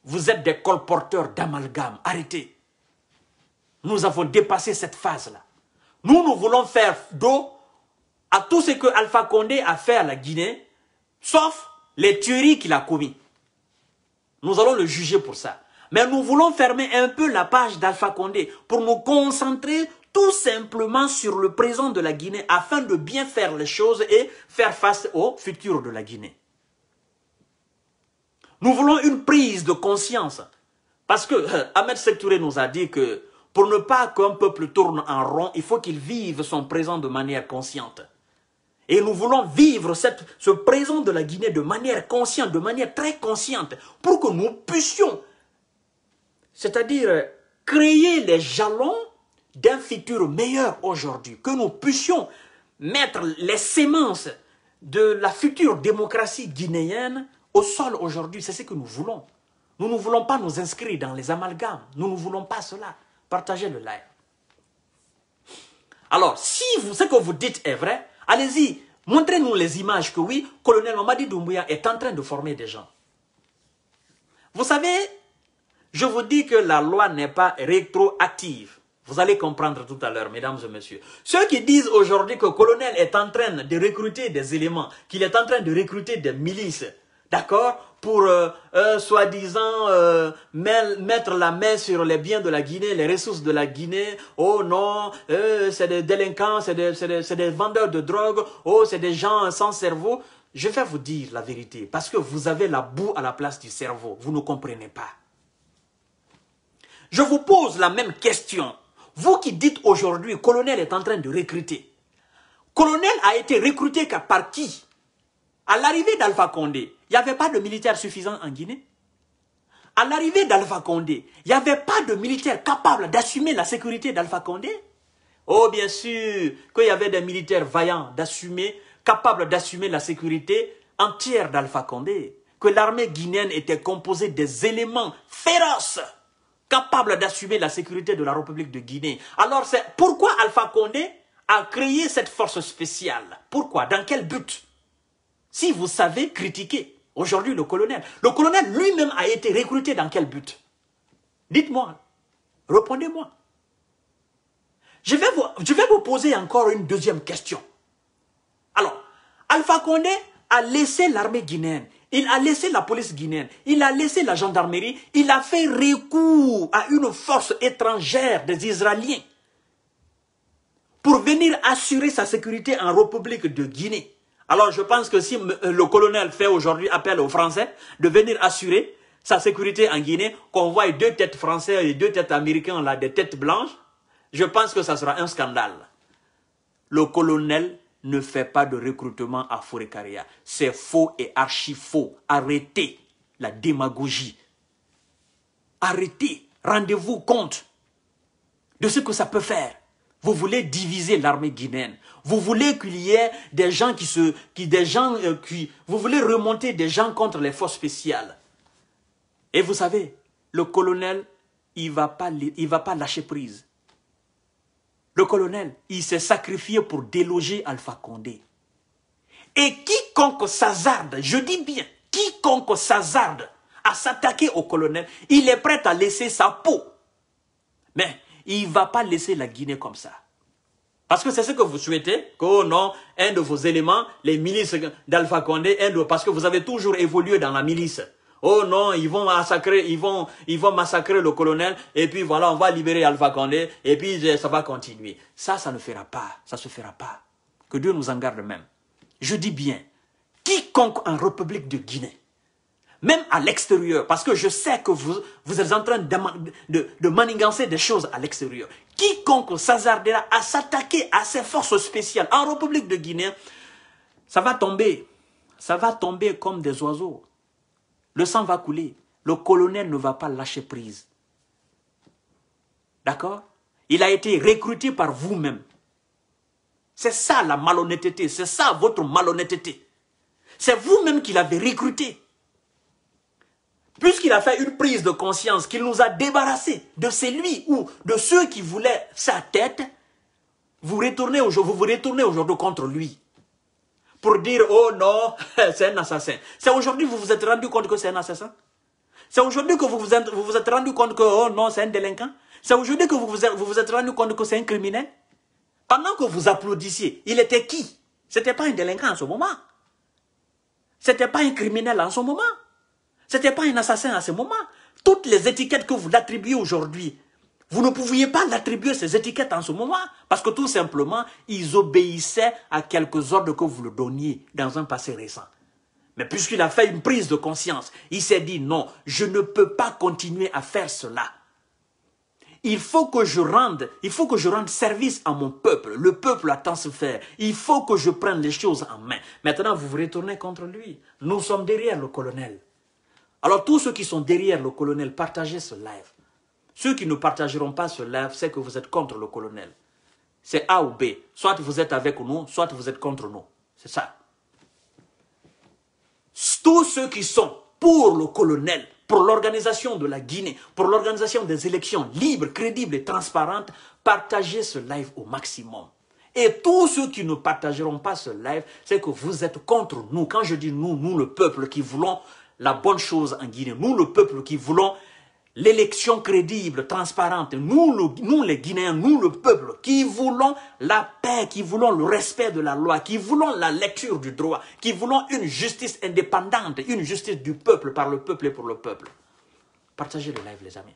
Vous êtes des colporteurs d'amalgame. Arrêtez. Nous avons dépassé cette phase-là. Nous, nous voulons faire dos à tout ce que Alpha Condé a fait à la Guinée, sauf les tueries qu'il a commises. Nous allons le juger pour ça. Mais nous voulons fermer un peu la page d'Alpha Condé pour nous concentrer tout simplement sur le présent de la Guinée afin de bien faire les choses et faire face au futur de la Guinée. Nous voulons une prise de conscience. Parce que euh, Ahmed Sektouré nous a dit que pour ne pas qu'un peuple tourne en rond, il faut qu'il vive son présent de manière consciente. Et nous voulons vivre ce présent de la Guinée de manière consciente, de manière très consciente, pour que nous puissions, c'est-à-dire créer les jalons d'un futur meilleur aujourd'hui, que nous puissions mettre les semences de la future démocratie guinéenne au sol aujourd'hui. C'est ce que nous voulons. Nous ne voulons pas nous inscrire dans les amalgames. Nous ne voulons pas cela. Partagez le live. Alors, si vous, ce que vous dites est vrai, allez-y, montrez-nous les images que oui, colonel Mamadi Doumbouya est en train de former des gens. Vous savez, je vous dis que la loi n'est pas rétroactive. Vous allez comprendre tout à l'heure, mesdames et messieurs. Ceux qui disent aujourd'hui que le colonel est en train de recruter des éléments, qu'il est en train de recruter des milices, d'accord, pour euh, euh, soi-disant euh, mettre la main sur les biens de la Guinée, les ressources de la Guinée. Oh non, c'est des délinquants, c'est des, des vendeurs de drogue, oh c'est des gens sans cerveau. Je vais vous dire la vérité, parce que vous avez la boue à la place du cerveau, vous ne comprenez pas. Je vous pose la même question vous qui dites aujourd'hui, colonel est en train de recruter. Colonel a été recruté par qui À l'arrivée d'Alpha Condé, il n'y avait pas de militaires suffisants en Guinée. À l'arrivée d'Alpha Condé, il n'y avait pas de militaires capables d'assumer la sécurité d'Alpha Condé. Oh, bien sûr, qu'il y avait des militaires vaillants d'assumer, capables d'assumer la sécurité entière d'Alpha Condé. Que l'armée guinéenne était composée des éléments féroces capable d'assumer la sécurité de la République de Guinée. Alors, c'est pourquoi Alpha Condé a créé cette force spéciale Pourquoi Dans quel but Si vous savez critiquer aujourd'hui le colonel, le colonel lui-même a été recruté dans quel but Dites-moi, répondez-moi. Je, vais je vais vous poser encore une deuxième question. Alors, Alpha Condé a laissé l'armée guinéenne. Il a laissé la police guinéenne, il a laissé la gendarmerie, il a fait recours à une force étrangère des Israéliens pour venir assurer sa sécurité en République de Guinée. Alors je pense que si euh, le colonel fait aujourd'hui appel aux Français de venir assurer sa sécurité en Guinée, qu'on voit deux têtes françaises et deux têtes américaines là, des têtes blanches, je pense que ça sera un scandale. Le colonel ne fait pas de recrutement à Forécaria. C'est faux et archi faux. Arrêtez la démagogie. Arrêtez. Rendez-vous compte de ce que ça peut faire. Vous voulez diviser l'armée guinéenne. Vous voulez qu'il y ait des gens qui se... Qui, des gens, euh, qui, vous voulez remonter des gens contre les forces spéciales. Et vous savez, le colonel, il ne va, pas, il va pas lâcher prise le colonel, il s'est sacrifié pour déloger Alpha Condé. Et quiconque s'hazarde, je dis bien, quiconque s'hazarde à s'attaquer au colonel, il est prêt à laisser sa peau. Mais il ne va pas laisser la Guinée comme ça. Parce que c'est ce que vous souhaitez, que non, un de vos éléments, les milices d'Alpha Condé, un parce que vous avez toujours évolué dans la milice. Oh non, ils vont massacrer, ils vont, ils vont massacrer le colonel, et puis voilà, on va libérer Alpha Condé, et puis euh, ça va continuer. Ça, ça ne fera pas, ça se fera pas. Que Dieu nous en garde même. Je dis bien, quiconque en République de Guinée, même à l'extérieur, parce que je sais que vous, vous êtes en train de, manigancer des choses à l'extérieur. Quiconque s'azardera à s'attaquer à ces forces spéciales en République de Guinée, ça va tomber. Ça va tomber comme des oiseaux. Le sang va couler. Le colonel ne va pas lâcher prise. D'accord Il a été recruté par vous-même. C'est ça la malhonnêteté. C'est ça votre malhonnêteté. C'est vous-même qui l'avez recruté. Puisqu'il a fait une prise de conscience, qu'il nous a débarrassés de celui ou de ceux qui voulaient sa tête, vous retournez aujourd'hui contre lui pour dire « Oh non, <laughs> c'est un assassin ». C'est aujourd'hui que vous vous êtes rendu compte que c'est un assassin C'est aujourd'hui que vous vous, êtes, vous êtes rendu compte que « Oh non, c'est un délinquant » C'est aujourd'hui que vous vous êtes, rendu compte que c'est un criminel Pendant que vous applaudissiez, il était qui C'était pas un délinquant en ce moment. C'était pas un criminel en ce moment. C'était pas un assassin à ce moment. Toutes les étiquettes que vous attribuez aujourd'hui, vous ne pouviez pas l'attribuer ces étiquettes en ce moment parce que tout simplement, ils obéissaient à quelques ordres que vous le donniez dans un passé récent. Mais puisqu'il a fait une prise de conscience, il s'est dit non, je ne peux pas continuer à faire cela. Il faut que je rende, il faut que je rende service à mon peuple. Le peuple attend ce faire. Il faut que je prenne les choses en main. Maintenant, vous vous retournez contre lui. Nous sommes derrière le colonel. Alors tous ceux qui sont derrière le colonel, partagez ce live. Ceux qui ne partageront pas ce live, c'est que vous êtes contre le colonel. C'est A ou B. Soit vous êtes avec nous, soit vous êtes contre nous. C'est ça. Tous ceux qui sont pour le colonel, pour l'organisation de la Guinée, pour l'organisation des élections libres, crédibles et transparentes, partagez ce live au maximum. Et tous ceux qui ne partageront pas ce live, c'est que vous êtes contre nous. Quand je dis nous, nous le peuple qui voulons la bonne chose en Guinée, nous le peuple qui voulons l'élection crédible, transparente, nous, nous les Guinéens, nous le peuple, qui voulons la paix, qui voulons le respect de la loi, qui voulons la lecture du droit, qui voulons une justice indépendante, une justice du peuple, par le peuple et pour le peuple. Partagez le live, les amis.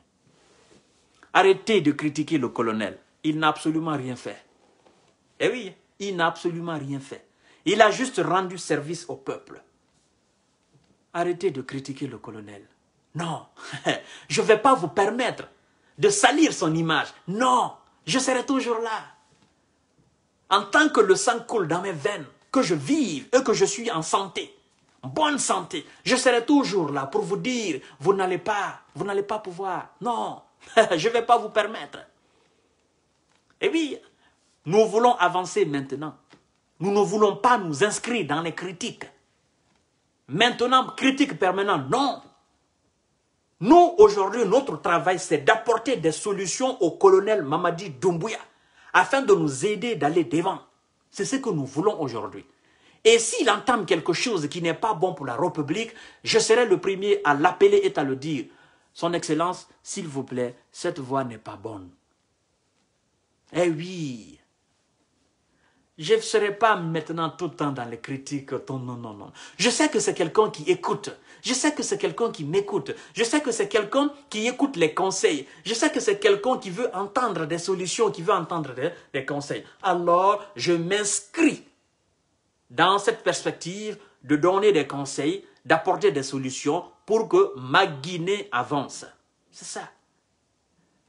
Arrêtez de critiquer le colonel. Il n'a absolument rien fait. Eh oui, il n'a absolument rien fait. Il a juste rendu service au peuple. Arrêtez de critiquer le colonel. Non, <laughs> je ne vais pas vous permettre de salir son image. Non, je serai toujours là. En tant que le sang coule dans mes veines, que je vive et que je suis en santé, bonne santé, je serai toujours là pour vous dire, vous n'allez pas, vous n'allez pas pouvoir. Non, <laughs> je ne vais pas vous permettre. Et eh oui, nous voulons avancer maintenant. Nous ne voulons pas nous inscrire dans les critiques. Maintenant, critique permanente, non. Nous, aujourd'hui, notre travail, c'est d'apporter des solutions au colonel Mamadi Doumbouya afin de nous aider d'aller devant. C'est ce que nous voulons aujourd'hui. Et s'il entame quelque chose qui n'est pas bon pour la République, je serai le premier à l'appeler et à le dire. Son Excellence, s'il vous plaît, cette voie n'est pas bonne. Eh oui, je ne serai pas maintenant tout le temps dans les critiques. Non, non, non. Je sais que c'est quelqu'un qui écoute. Je sais que c'est quelqu'un qui m'écoute. Je sais que c'est quelqu'un qui écoute les conseils. Je sais que c'est quelqu'un qui veut entendre des solutions, qui veut entendre des, conseils. Alors, je m'inscris dans cette perspective de donner des conseils, d'apporter des solutions pour que ma Guinée avance. C'est ça.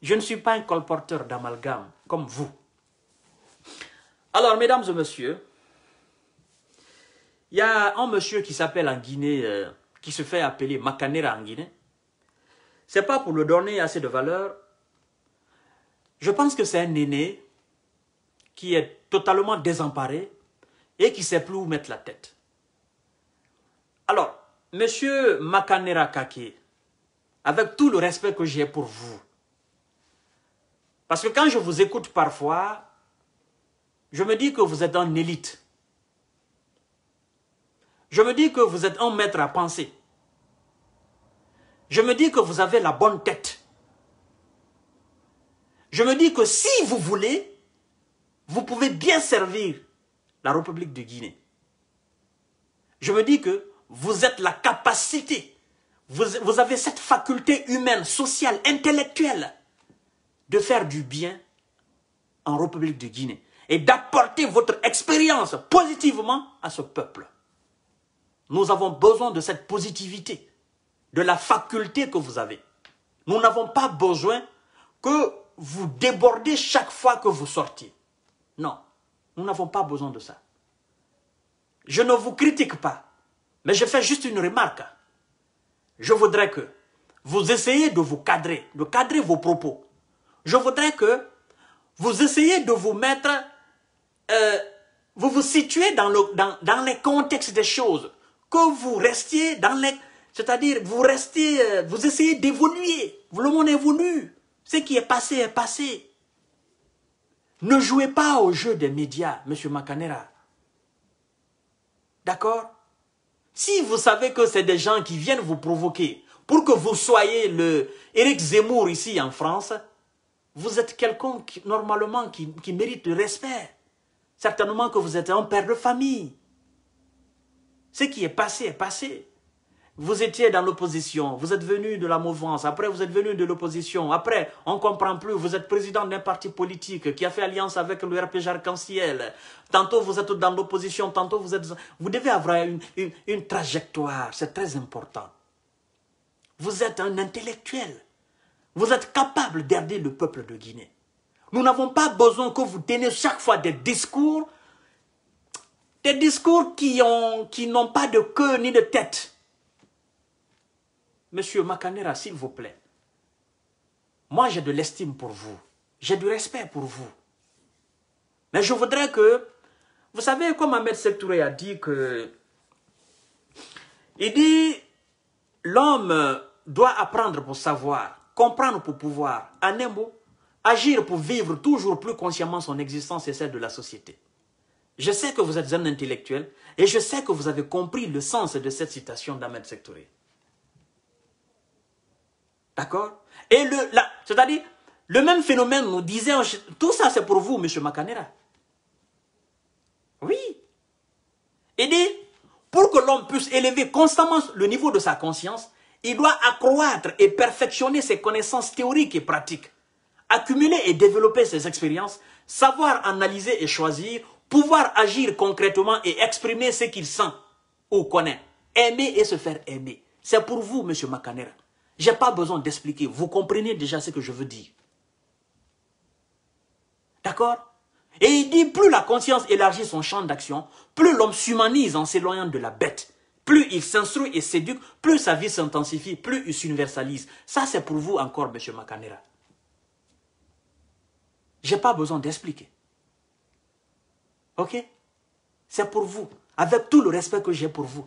Je ne suis pas un colporteur d'amalgame comme vous. Alors, mesdames et messieurs, il y a un monsieur qui s'appelle en Guinée, euh, qui se fait appeler Makanera en Guinée. C'est pas pour le donner assez de valeur. Je pense que c'est un aîné qui est totalement désemparé et qui ne sait plus où mettre la tête. Alors, monsieur Makanera Kake, avec tout le respect que j'ai pour vous, parce que quand je vous écoute parfois, je me dis que vous êtes en élite. Je me dis que vous êtes un maître à penser. Je me dis que vous avez la bonne tête. Je me dis que si vous voulez, vous pouvez bien servir la République de Guinée. Je me dis que vous êtes la capacité, vous, vous avez cette faculté humaine, sociale, intellectuelle de faire du bien en République de Guinée et d'apporter votre expérience positivement à ce peuple. Nous avons besoin de cette positivité, de la faculté que vous avez. Nous n'avons pas besoin que vous débordez chaque fois que vous sortiez. Non, nous n'avons pas besoin de ça. Je ne vous critique pas, mais je fais juste une remarque. Je voudrais que vous essayiez de vous cadrer, de cadrer vos propos. Je voudrais que vous essayiez de vous mettre euh, vous vous situez dans, le, dans, dans, les contextes des choses, que vous restiez dans les... C'est-à-dire, vous restez, euh, vous essayez d'évoluer. Le monde évolue. Ce qui est passé est passé. Ne jouez pas au jeu des médias, M. Macanera. D'accord Si vous savez que c'est des gens qui viennent vous provoquer, pour que vous soyez le Éric Zemmour ici en France, vous êtes quelqu'un qui, normalement qui, qui mérite le respect. Certainement que vous êtes un père de famille. Ce qui est passé est passé. Vous étiez dans l'opposition, vous êtes venu de la mouvance, après vous êtes venu de l'opposition, après on ne comprend plus, vous êtes président d'un parti politique qui a fait alliance avec le RPG Arc-en-Ciel. Tantôt vous êtes dans l'opposition, tantôt vous êtes... Vous devez avoir une, une trajectoire, c'est très important. Vous êtes un intellectuel, vous êtes capable d'aider le peuple de Guinée. Nous n'avons pas besoin que vous teniez chaque fois des discours, des discours qui n'ont qui pas de queue ni de tête. Monsieur Macanera, s'il vous plaît, moi j'ai de l'estime pour vous, j'ai du respect pour vous. Mais je voudrais que, vous savez, comme Ahmed Sektouré a dit que, il dit, l'homme doit apprendre pour savoir, comprendre pour pouvoir. En un mot, agir pour vivre toujours plus consciemment son existence et celle de la société. Je sais que vous êtes un intellectuel et je sais que vous avez compris le sens de cette citation d'Ahmed Sectoré. D'accord Et le, c'est-à-dire, le même phénomène nous disait, tout ça c'est pour vous, M. Makanera. Oui. Il dit, pour que l'homme puisse élever constamment le niveau de sa conscience, il doit accroître et perfectionner ses connaissances théoriques et pratiques accumuler et développer ses expériences, savoir analyser et choisir, pouvoir agir concrètement et exprimer ce qu'il sent ou connaît, aimer et se faire aimer. C'est pour vous, Monsieur Macanera. Je n'ai pas besoin d'expliquer. Vous comprenez déjà ce que je veux dire. D'accord Et il dit, plus la conscience élargit son champ d'action, plus l'homme s'humanise en s'éloignant de la bête. Plus il s'instruit et s'éduque, plus sa vie s'intensifie, plus il s'universalise. Ça, c'est pour vous encore, M. Macanera. J'ai pas besoin d'expliquer. Ok C'est pour vous, avec tout le respect que j'ai pour vous.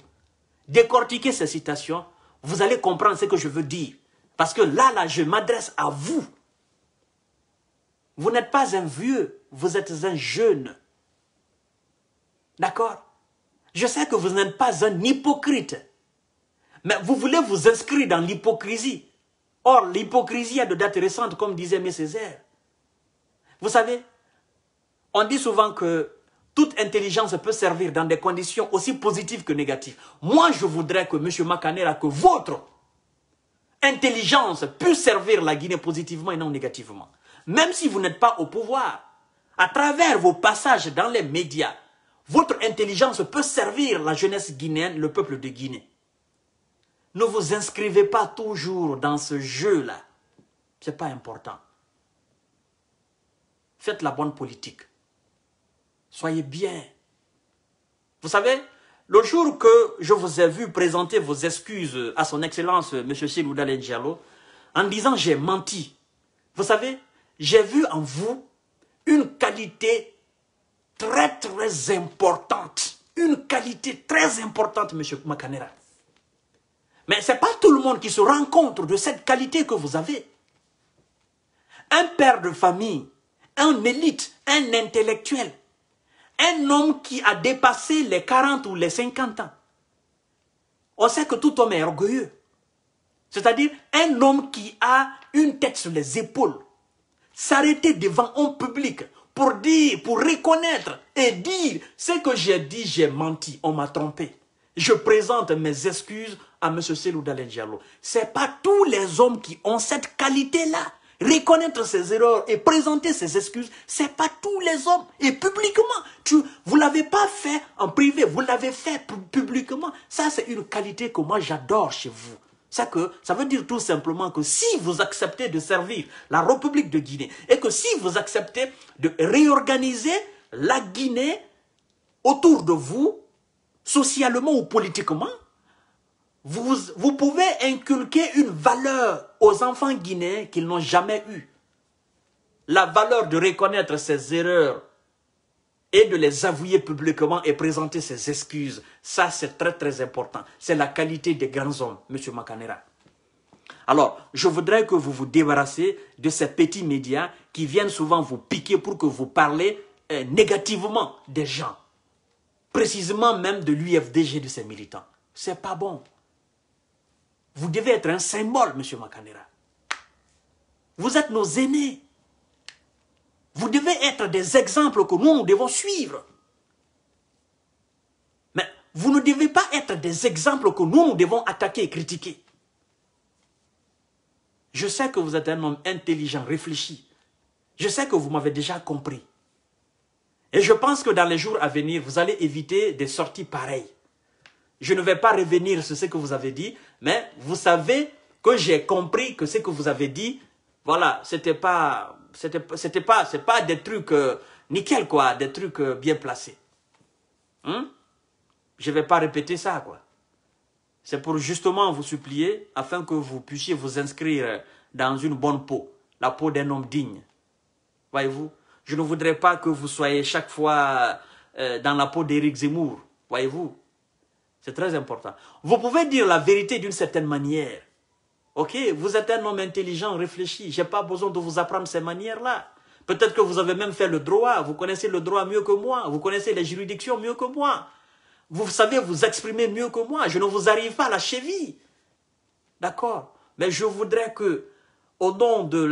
Décortiquez ces citations, vous allez comprendre ce que je veux dire. Parce que là, là, je m'adresse à vous. Vous n'êtes pas un vieux, vous êtes un jeune. D'accord Je sais que vous n'êtes pas un hypocrite. Mais vous voulez vous inscrire dans l'hypocrisie. Or, l'hypocrisie a de dates récentes, comme disait M. Césaire. Vous savez, on dit souvent que toute intelligence peut servir dans des conditions aussi positives que négatives. Moi, je voudrais que M. Makanera que votre intelligence puisse servir la Guinée positivement et non négativement. Même si vous n'êtes pas au pouvoir, à travers vos passages dans les médias, votre intelligence peut servir la jeunesse guinéenne, le peuple de Guinée. Ne vous inscrivez pas toujours dans ce jeu-là. Ce n'est pas important. Faites la bonne politique. Soyez bien. Vous savez, le jour que je vous ai vu présenter vos excuses à son excellence, M. Siloudal en disant « j'ai menti », vous savez, j'ai vu en vous une qualité très très importante. Une qualité très importante, M. Makanera. Mais ce n'est pas tout le monde qui se rend compte de cette qualité que vous avez. Un père de famille un élite, un intellectuel, un homme qui a dépassé les 40 ou les 50 ans. On sait que tout homme est orgueilleux. C'est-à-dire un homme qui a une tête sur les épaules. S'arrêter devant un public pour dire, pour reconnaître et dire ce que j'ai dit, j'ai menti, on m'a trompé. Je présente mes excuses à M. Selou Diallo. Ce n'est pas tous les hommes qui ont cette qualité-là. Reconnaître ses erreurs et présenter ses excuses, c'est pas tous les hommes. Et publiquement, tu, vous l'avez pas fait en privé, vous l'avez fait publiquement. Ça, c'est une qualité que moi j'adore chez vous. Ça, que, ça veut dire tout simplement que si vous acceptez de servir la République de Guinée et que si vous acceptez de réorganiser la Guinée autour de vous, socialement ou politiquement, vous, pouvez inculquer une valeur aux enfants guinéens qu'ils n'ont jamais eue. La valeur de reconnaître ses erreurs et de les avouer publiquement et présenter ses excuses. Ça, c'est très, très important. C'est la qualité des grands hommes, M. Makanera. Alors, je voudrais que vous vous débarrassiez de ces petits médias qui viennent souvent vous piquer pour que vous parlez euh, négativement des gens. Précisément même de l'UFDG de ses militants. C'est pas bon. Vous devez être un symbole, M. Makanera. Vous êtes nos aînés. Vous devez être des exemples que nous, nous devons suivre. Mais vous ne devez pas être des exemples que nous, nous devons attaquer et critiquer. Je sais que vous êtes un homme intelligent, réfléchi. Je sais que vous m'avez déjà compris. Et je pense que dans les jours à venir, vous allez éviter des sorties pareilles. Je ne vais pas revenir sur ce que vous avez dit, mais vous savez que j'ai compris que ce que vous avez dit, voilà, c'était pas, c'était pas, c'est pas des trucs euh, nickels, quoi, des trucs euh, bien placés. Je hein? Je vais pas répéter ça quoi. C'est pour justement vous supplier afin que vous puissiez vous inscrire dans une bonne peau, la peau d'un homme digne. Voyez-vous, je ne voudrais pas que vous soyez chaque fois euh, dans la peau d'Éric Zemmour. Voyez-vous, c'est très important. Vous pouvez dire la vérité d'une certaine manière. Ok, vous êtes un homme intelligent, réfléchi. Je n'ai pas besoin de vous apprendre ces manières-là. Peut-être que vous avez même fait le droit. Vous connaissez le droit mieux que moi. Vous connaissez les juridictions mieux que moi. Vous savez vous exprimer mieux que moi. Je ne vous arrive pas à la cheville. D'accord Mais je voudrais que, au nom, de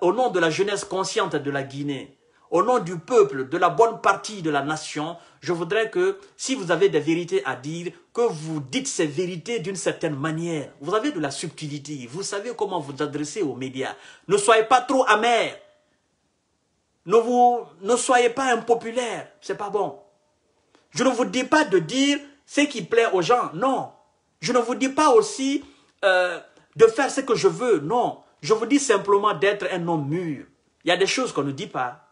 au nom de la jeunesse consciente de la Guinée, au nom du peuple, de la bonne partie de la nation, je voudrais que si vous avez des vérités à dire, que vous dites ces vérités d'une certaine manière. Vous avez de la subtilité, vous savez comment vous adresser aux médias. Ne soyez pas trop amer. Ne, vous, ne soyez pas impopulaire, c'est pas bon. Je ne vous dis pas de dire ce qui plaît aux gens, non. Je ne vous dis pas aussi euh, de faire ce que je veux, non. Je vous dis simplement d'être un homme mûr. Il y a des choses qu'on ne dit pas.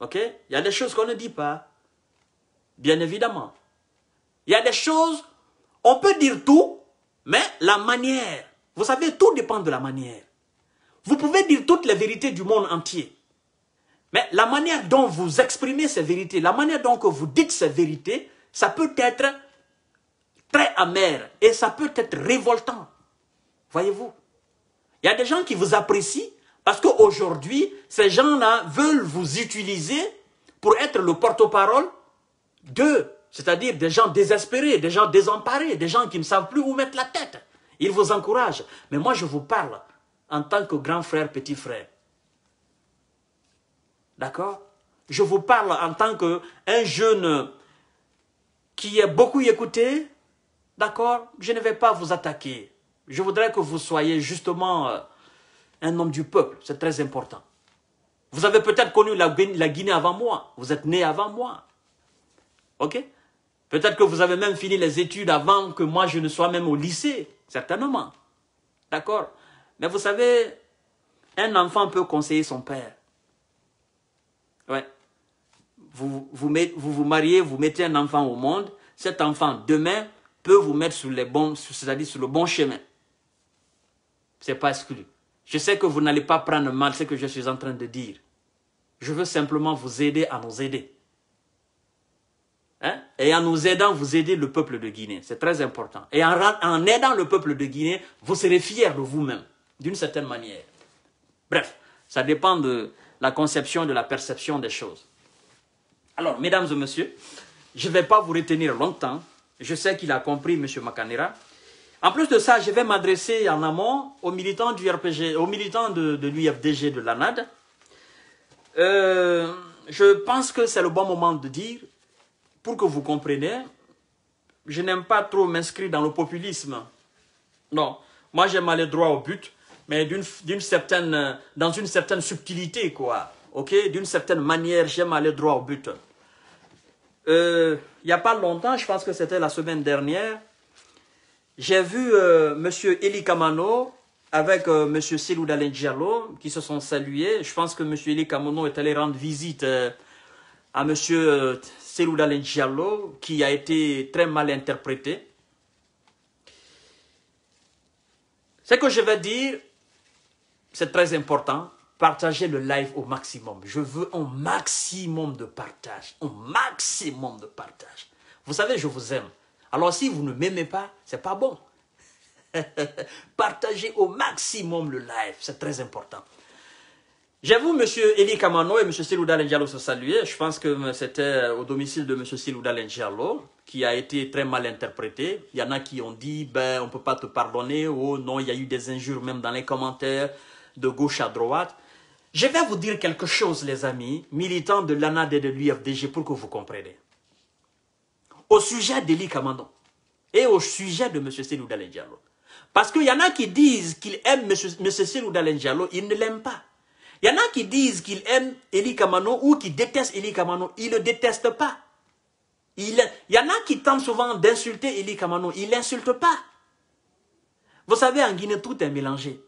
Il y a des choses qu'on ne dit pas. Bien évidemment. Il y a des choses, on peut dire tout, mais la manière. Vous savez, tout dépend de la manière. Vous pouvez dire toutes les vérités du monde entier. Mais la manière dont vous exprimez ces vérités, la manière dont vous dites ces vérités, ça peut être très amer et ça peut être révoltant. Voyez-vous Il y a des gens qui vous apprécient parce qu'aujourd'hui, ces gens-là veulent vous utiliser pour être le porte-parole d'eux, c'est-à-dire des gens désespérés, des gens désemparés, des gens qui ne savent plus où mettre la tête. Ils vous encouragent. Mais moi, je vous parle en tant que grand frère, petit frère. D'accord Je vous parle en tant qu'un jeune qui est beaucoup écouté. D'accord Je ne vais pas vous attaquer. Je voudrais que vous soyez justement euh, un homme du peuple, c'est très important. Vous avez peut-être connu la, Guinée avant moi, vous êtes né avant moi. Ok Peut-être que vous avez même fini les études avant que moi je ne sois même au lycée, certainement. D'accord Mais vous savez, un enfant peut conseiller son père. Ouais. Vous vous, vous vous mariez, vous mettez un enfant au monde, cet enfant, demain, peut vous mettre sur, les bons, sur sur le bon chemin. C'est pas exclu. Je sais que vous n'allez pas prendre mal ce que je suis en train de dire. Je veux simplement vous aider à nous aider. Hein? Et en nous aidant, vous aidez le peuple de Guinée. C'est très important. Et en, aidant le peuple de Guinée, vous serez fiers de vous-même, d'une certaine manière. Bref, ça dépend de la conception, de la perception des choses. Alors, mesdames et messieurs, je ne vais pas vous retenir longtemps. Je sais qu'il a compris, M. Macanera. En plus de ça, je vais m'adresser en amont aux militants du RPG, aux militants de, l'UFDG de l'ANAD. Euh, je pense que c'est le bon moment de dire, pour que vous compreniez, je n'aime pas trop m'inscrire dans le populisme. Non, moi j'aime aller droit au but, mais d'une certaine, dans une certaine subtilité, quoi. d'une certaine manière, j'aime aller droit au but. Euh, il n'y a pas longtemps, je pense que c'était la semaine dernière, j'ai vu euh, M. Eli Kamano avec euh, M. Selou qui se sont salués. Je pense que M. Eli Kamano est allé rendre visite euh, à M. Selou Diallo qui a été très mal interprété. Ce que je vais dire, c'est très important. Partagez le live au maximum. Je veux un maximum de partage. Un maximum de partage. Vous savez, je vous aime. Alors si vous ne m'aimez pas, ce n'est pas bon. <laughs> Partagez au maximum le live, c'est très important. J'avoue, M. Eli Kamano et M. Silouda Lengialo se saluaient. Je pense que euh, c'était euh, au domicile de M. Silouda Lengialo qui a été très mal interprété. Il y en a qui ont dit, ben, on ne peut pas te pardonner. Oh non, il y a eu des injures même dans les commentaires de gauche à droite. Je vais vous dire quelque chose, les amis, militants de l'ANAD et de l'UFDG, pour que vous compreniez au sujet d'Eli Kamano et au sujet de M. Senou Diallo. Parce qu'il y en a qui disent qu'il aiment M. Senou Diallo, il ne l'aiment pas. Il y en a qui disent qu'il aiment Eli Kamano ou qui détestent Eli Kamano, ils ne le détestent pas. Il, y en a qui tentent souvent d'insulter Eli Kamano, il l'insultent pas. Vous savez, en Guinée, tout est mélangé.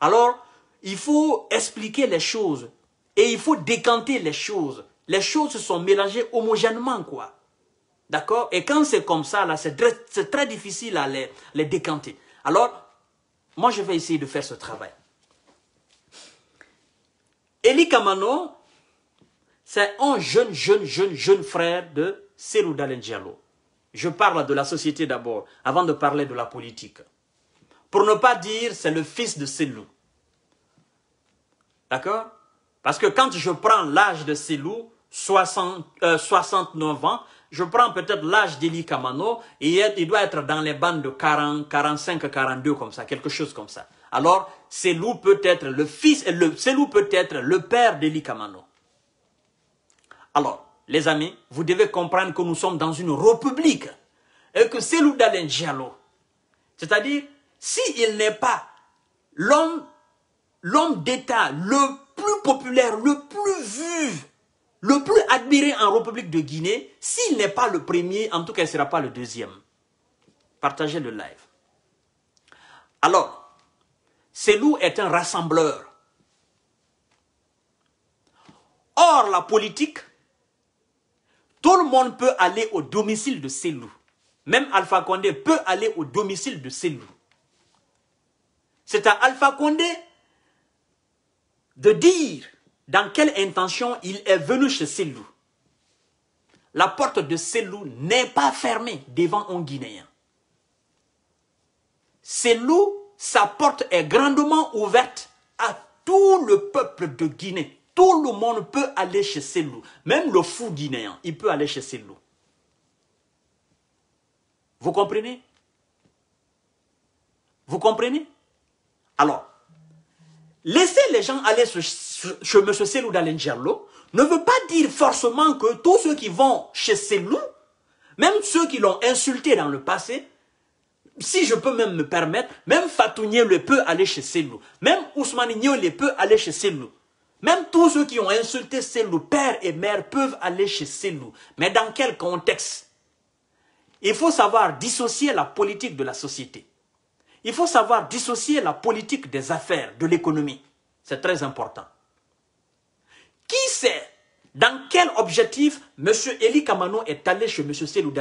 Alors, il faut expliquer les choses et il faut décanter les choses. Les choses se sont mélangées homogènement, quoi. D'accord Et quand c'est comme ça, là, c'est très, difficile à les, décanter. Alors, moi, je vais essayer de faire ce travail. Eli Kamano, c'est un jeune, jeune, jeune, jeune frère de Selou Dalengialo. Je parle de la société d'abord, avant de parler de la politique. Pour ne pas dire, c'est le fils de Selou. D'accord Parce que quand je prends l'âge de Selou, 60, 69 euh, ans, je prends peut-être l'âge d'Eli Kamano, et il doit être dans les bandes de 40, 45, 42, comme ça, quelque chose comme ça. Alors, Selou peut être le fils, peut être le père d'Eli Kamano. Alors, les amis, vous devez comprendre que nous sommes dans une république et que Selou Dalen Diallo, c'est-à-dire, s'il n'est pas l'homme, l'homme d'État le plus populaire, le plus vu le plus admiré en République de Guinée, s'il n'est pas le premier, en tout cas, il ne sera pas le deuxième. Partagez le live. Alors, Selou est un rassembleur. Or, la politique, tout le monde peut aller au domicile de Selou. Même Alpha Condé peut aller au domicile de Selou. C'est à Alpha Condé de dire dans quelle intention il est venu chez loups La porte de loups n'est pas fermée devant un Guinéen. Ces loups, sa porte est grandement ouverte à tout le peuple de Guinée. Tout le monde peut aller chez loups. Même le fou guinéen, il peut aller chez loups. Vous comprenez Vous comprenez Alors, Laisser les gens aller chez M. Selou d'Alengerlo ne veut pas dire forcément que tous ceux qui vont chez Selou, même ceux qui l'ont insulté dans le passé, si je peux même me permettre, même Fatou le peut aller chez Selou, même Ousmane le peut aller chez Selou. Même tous ceux qui ont insulté Selou, père et mère, peuvent aller chez Selou. Mais dans quel contexte Il faut savoir dissocier la politique de la société. Il faut savoir dissocier la politique des affaires de l'économie. C'est très important. Qui sait dans quel objectif M. Eli Kamano est allé chez M. Selou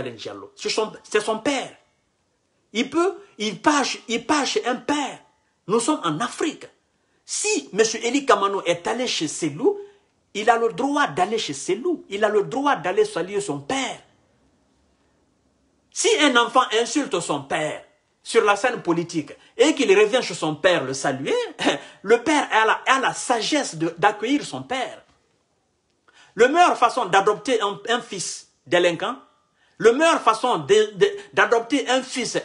C'est son, père. Il peut, il part, il chez un père. Nous sommes en Afrique. Si M. Eli Kamano est allé chez Selou, il a le droit d'aller chez Selou. Il a le droit d'aller saluer son père. Si un enfant insulte son père, sur la scène politique et qu'il revient chez son père le saluer, <laughs> le père a la, sagesse d'accueillir son père. La meilleure façon d'adopter un, fils délinquant, la meilleure façon d'adopter un fils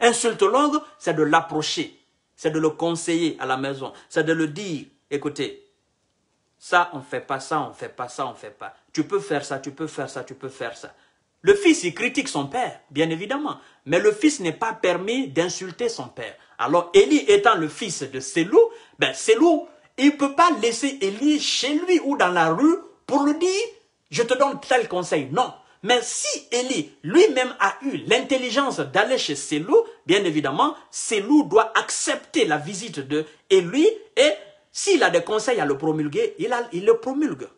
insultologue, c'est de l'approcher, c'est de le conseiller à la maison, c'est de le dire, écoutez, ça on fait pas, ça on fait pas, ça on fait pas. Tu peux faire ça, tu peux faire ça, tu peux faire ça. Le fils, il critique son père, bien évidemment. Mais le fils n'est pas permis d'insulter son père. Alors, Élie étant le fils de Sélou, ben, Sélou, il ne peut pas laisser Élie chez lui ou dans la rue pour lui dire « je te donne tel conseil ». Non. Mais si Élie lui-même a eu l'intelligence d'aller chez Sélou, bien évidemment, Sélou doit accepter la visite de et s'il a des conseils à le promulguer, il, il le promulgue.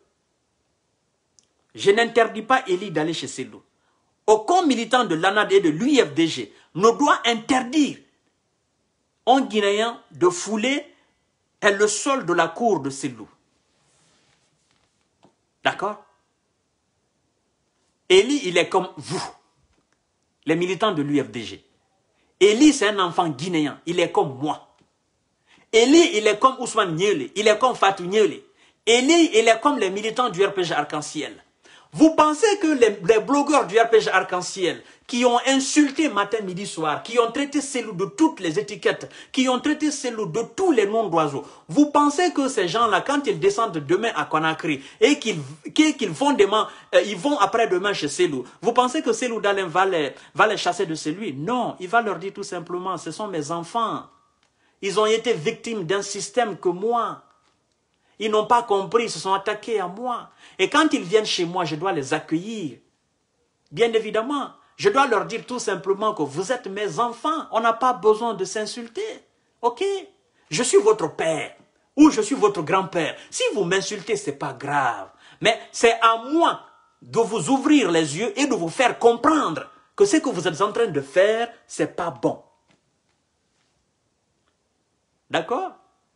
Je n'interdis pas Élie d'aller chez Sélou. Aucun militant de l'ANAD et de l'UFDG, ne doit interdire aux Guinéen de fouler le sol de la cour de loups. D'accord Eli, il est comme vous, les militants de l'UFDG. Eli, c'est un enfant guinéen. Il est comme moi. Eli, il est comme Ousmane Niele. Il est comme Fatou Niele. Eli, il est comme les militants du RPG Arc-en-Ciel. Vous pensez que les, blogueurs du RPG Arc-en-Ciel, qui ont insulté matin, midi, soir, qui ont traité Selou de toutes les étiquettes, qui ont traité Selou de tous les noms d'oiseaux, vous pensez que ces gens-là, quand ils descendent demain à Conakry et qu'ils vont euh, ils vont après-demain chez Selou, vous pensez que Selou d'Alain va va les chasser de celui Non, il va leur dire tout simplement, ce sont mes enfants. Ils ont été victimes d'un système que moi, ils n'ont pas compris, ils se sont attaqués à moi. Et quand ils viennent chez moi, je dois les accueillir. Bien évidemment, je dois leur dire tout simplement que vous êtes mes enfants. On n'a pas besoin de s'insulter. OK Je suis votre père ou je suis votre grand-père. Si vous m'insultez, ce n'est pas grave. Mais c'est à moi de vous ouvrir les yeux et de vous faire comprendre que ce que vous êtes en train de faire, ce n'est pas bon. D'accord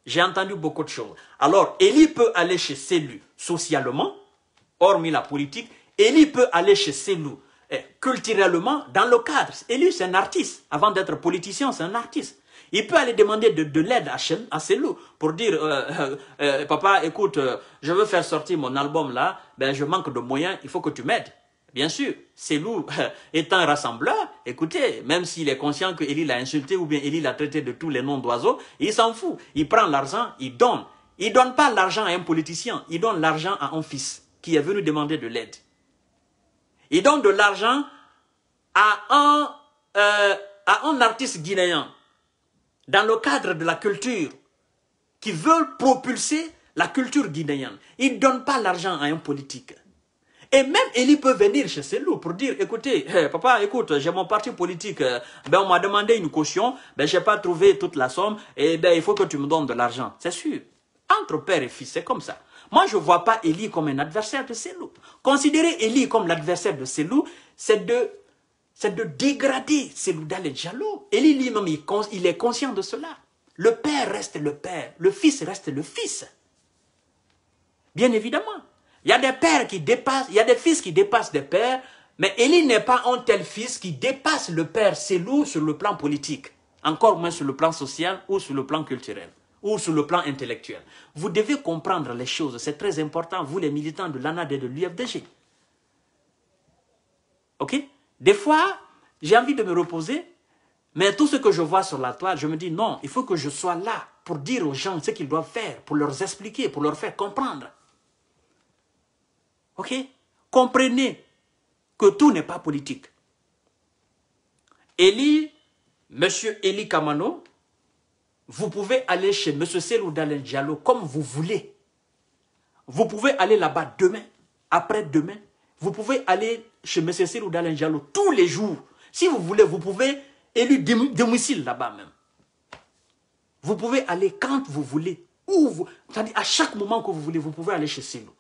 j'ai entendu beaucoup de choses. Alors, Élie peut aller chez Celu, socialement, hormis la politique. Elie peut aller chez Celu, eh, culturellement dans le cadre. Élie, c'est un artiste. Avant d'être politicien, c'est un artiste. Il peut aller demander de, l'aide à, à pour dire euh, euh, euh, Papa, écoute, je veux faire sortir mon album là, ben, je manque de moyens, il faut que tu m'aides. Bien sûr, loups <laughs> étant rassembleur, écoutez, même s'il est conscient que qu'Élie l'a insulté ou bien Élie l'a traité de tous les noms d'oiseaux, il s'en fout. Il prend l'argent, il donne. Il donne pas l'argent à un politicien, il donne l'argent à un fils qui est venu demander de l'aide. Il donne de l'argent à un, euh, à un artiste guinéen dans le cadre de la culture qui veut propulser la culture guinéenne. Il ne donne pas l'argent à un politique. Et même Elie peut venir chez ses loups pour dire, écoutez, papa, écoute, j'ai mon parti politique, ben on m'a demandé une caution, ben j'ai pas trouvé toute la somme, et ben il faut que tu me donnes de l'argent. C'est sûr. Entre père et fils, c'est comme ça. Moi, je ne vois pas Elie comme un adversaire de ses loups. Considérer Elie comme l'adversaire de ses loups, c'est de, de dégrader ses loups d'aller jaloux. Elie, lui-même, il est conscient de cela. Le père reste le père, le fils reste le fils. Bien évidemment. Il y a des pères qui dépassent, il y a des fils qui dépassent des pères, mais Élie n'est pas un tel fils qui dépasse le père, c'est lourd sur le plan politique, encore moins sur le plan social ou sur le plan culturel ou sur le plan intellectuel. Vous devez comprendre les choses, c'est très important, vous les militants de l'ANAD et de l'UFDG. Ok Des fois, j'ai envie de me reposer, mais tout ce que je vois sur la toile, je me dis non, il faut que je sois là pour dire aux gens ce qu'ils doivent faire, pour leur expliquer, pour leur faire comprendre. Ok Comprenez que tout n'est pas politique. Eli, Monsieur Eli Kamano, vous pouvez aller chez M. Selou Dalen comme vous voulez. Vous pouvez aller là-bas demain, après-demain. Vous pouvez aller chez M. Selou Dalen tous les jours. Si vous voulez, vous pouvez élu domicile là-bas même. Vous pouvez aller quand vous voulez, où vous... C'est-à-dire à chaque moment que vous voulez, vous pouvez aller chez Selou.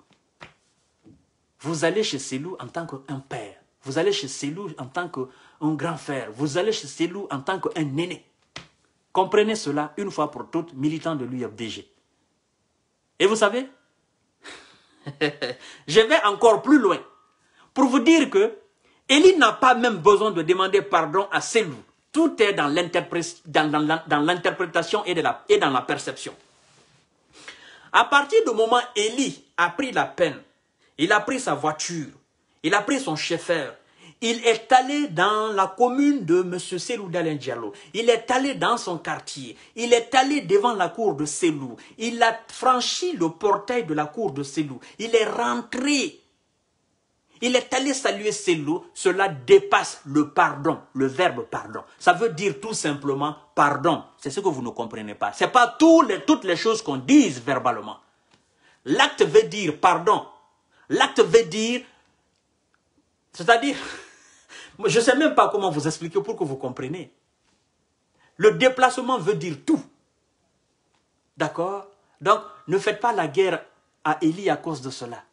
Vous allez chez Selou en tant qu'un père. Vous allez chez Selou en tant qu'un grand frère. Vous allez chez Selou en tant qu'un aîné. Comprenez cela une fois pour toutes, militant de l'UFDG. Et vous savez, <laughs> je vais encore plus loin pour vous dire que Elie n'a pas même besoin de demander pardon à Selou. Tout est dans l'interprétation et, dans la perception. À partir du moment où Elie a pris la peine il a pris sa voiture, il a pris son chauffeur, il est allé dans la commune de M. Selou Diallo. Il est allé dans son quartier. Il est allé devant la cour de Selou. Il a franchi le portail de la cour de Selou. Il est rentré. Il est allé saluer Selou. Cela dépasse le pardon, le verbe pardon. Ça veut dire tout simplement pardon. C'est ce que vous ne comprenez pas. Ce n'est pas tout toutes les choses qu'on dise verbalement. L'acte veut dire pardon, L'acte veut dire, c'est-à-dire, <laughs> je ne sais même pas comment vous expliquer pour que vous compreniez. Le déplacement veut dire tout. D'accord Donc, ne faites pas la guerre à Élie à cause de cela.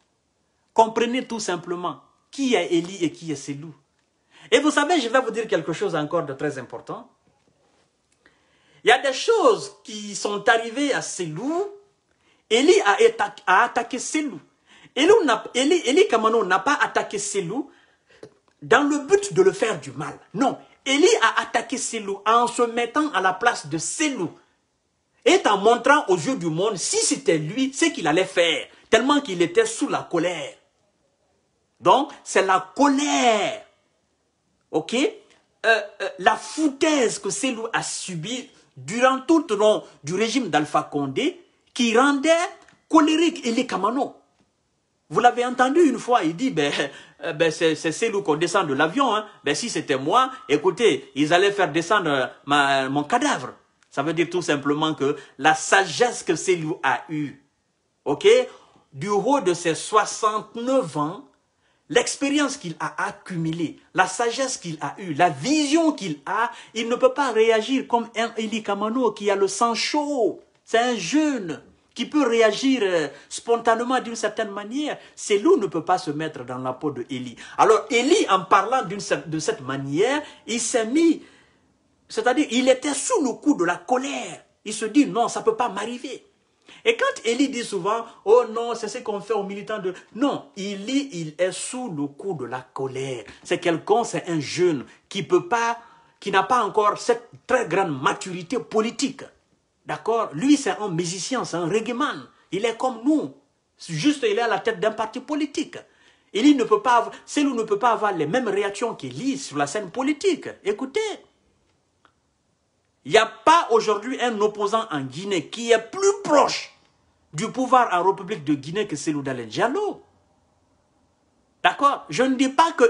Comprenez tout simplement qui est Élie et qui est Sélou. Et vous savez, je vais vous dire quelque chose encore de très important. Il y a des choses qui sont arrivées à Sélou. Élie a, attaqué Sélou. Elie Kamano n'a pas attaqué Selou dans le but de le faire du mal. Non, Elie a attaqué Selou en se mettant à la place de Selou et en montrant aux yeux du monde, si c'était lui, ce qu'il allait faire, tellement qu'il était sous la colère. Donc, c'est la colère, ok, euh, euh, la foutaise que Selou a subie durant tout le long du régime d'Alpha Condé qui rendait colérique Elie Kamano. Vous l'avez entendu une fois, il dit, ben, euh, ben c'est celui qu'on descend de l'avion. Hein. Ben, si c'était moi, écoutez, ils allaient faire descendre euh, mon cadavre. Ça veut dire tout simplement que la sagesse que Célou a eue, ok, du haut de ses 69 ans, l'expérience qu'il a accumulée, la sagesse qu'il a eue, la vision qu'il a, il ne peut pas réagir comme un Eli Kamano qui a le sang chaud. C'est un jeune qui peut réagir euh, spontanément d'une certaine manière. C'est lui ne peut pas se mettre dans la peau de Élie. Alors Elie, en parlant de cette manière, il s'est mis, c'est-à-dire il était sous le coup de la colère. Il se dit non, ça ne peut pas m'arriver. Et quand Elie dit souvent, oh non, c'est ce qu'on fait aux militants de... Non, Élie, il est sous le coup de la colère. C'est quelqu'un, c'est un jeune qui peut pas, qui n'a pas encore cette très grande maturité politique. D'accord Lui, c'est un musicien, c'est un man. Il est comme nous. Juste, il est à la tête d'un parti politique. Et lui ne peut pas avoir, ne peut pas avoir les mêmes réactions qu'il sur la scène politique. Écoutez, il n'y a pas aujourd'hui un opposant en Guinée qui est plus proche du pouvoir en République de Guinée que celui d'Alain Diallo. D'accord Je ne dis pas que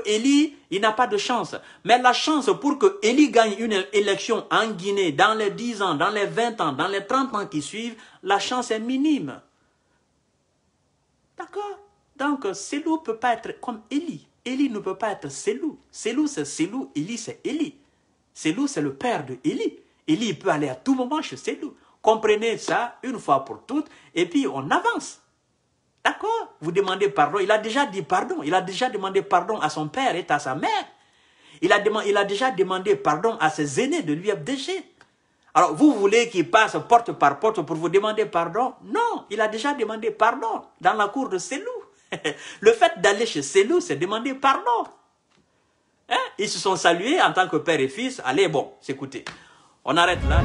il n'a pas de chance. Mais la chance pour que gagne une élection en Guinée dans les 10 ans, dans les 20 ans, dans les 30 ans qui suivent, la chance est minime. D'accord Donc, Selou ne peut pas être comme Eli. Eli ne peut pas être Selou. Selou, c'est Selou. Eli, c'est Eli. Selou, c'est le père de Eli Élie peut aller à tout moment chez Selou. Comprenez ça une fois pour toutes et puis on avance. D'accord Vous demandez pardon. Il a déjà dit pardon. Il a déjà demandé pardon à son père et à sa mère. Il a, il a déjà demandé pardon à ses aînés de lui l'UFDG. Alors, vous voulez qu'il passe porte par porte pour vous demander pardon Non, il a déjà demandé pardon dans la cour de Selou. <laughs> Le fait d'aller chez Selou, c'est demander pardon. Hein? Ils se sont salués en tant que père et fils. Allez, bon, écoutez, on arrête là.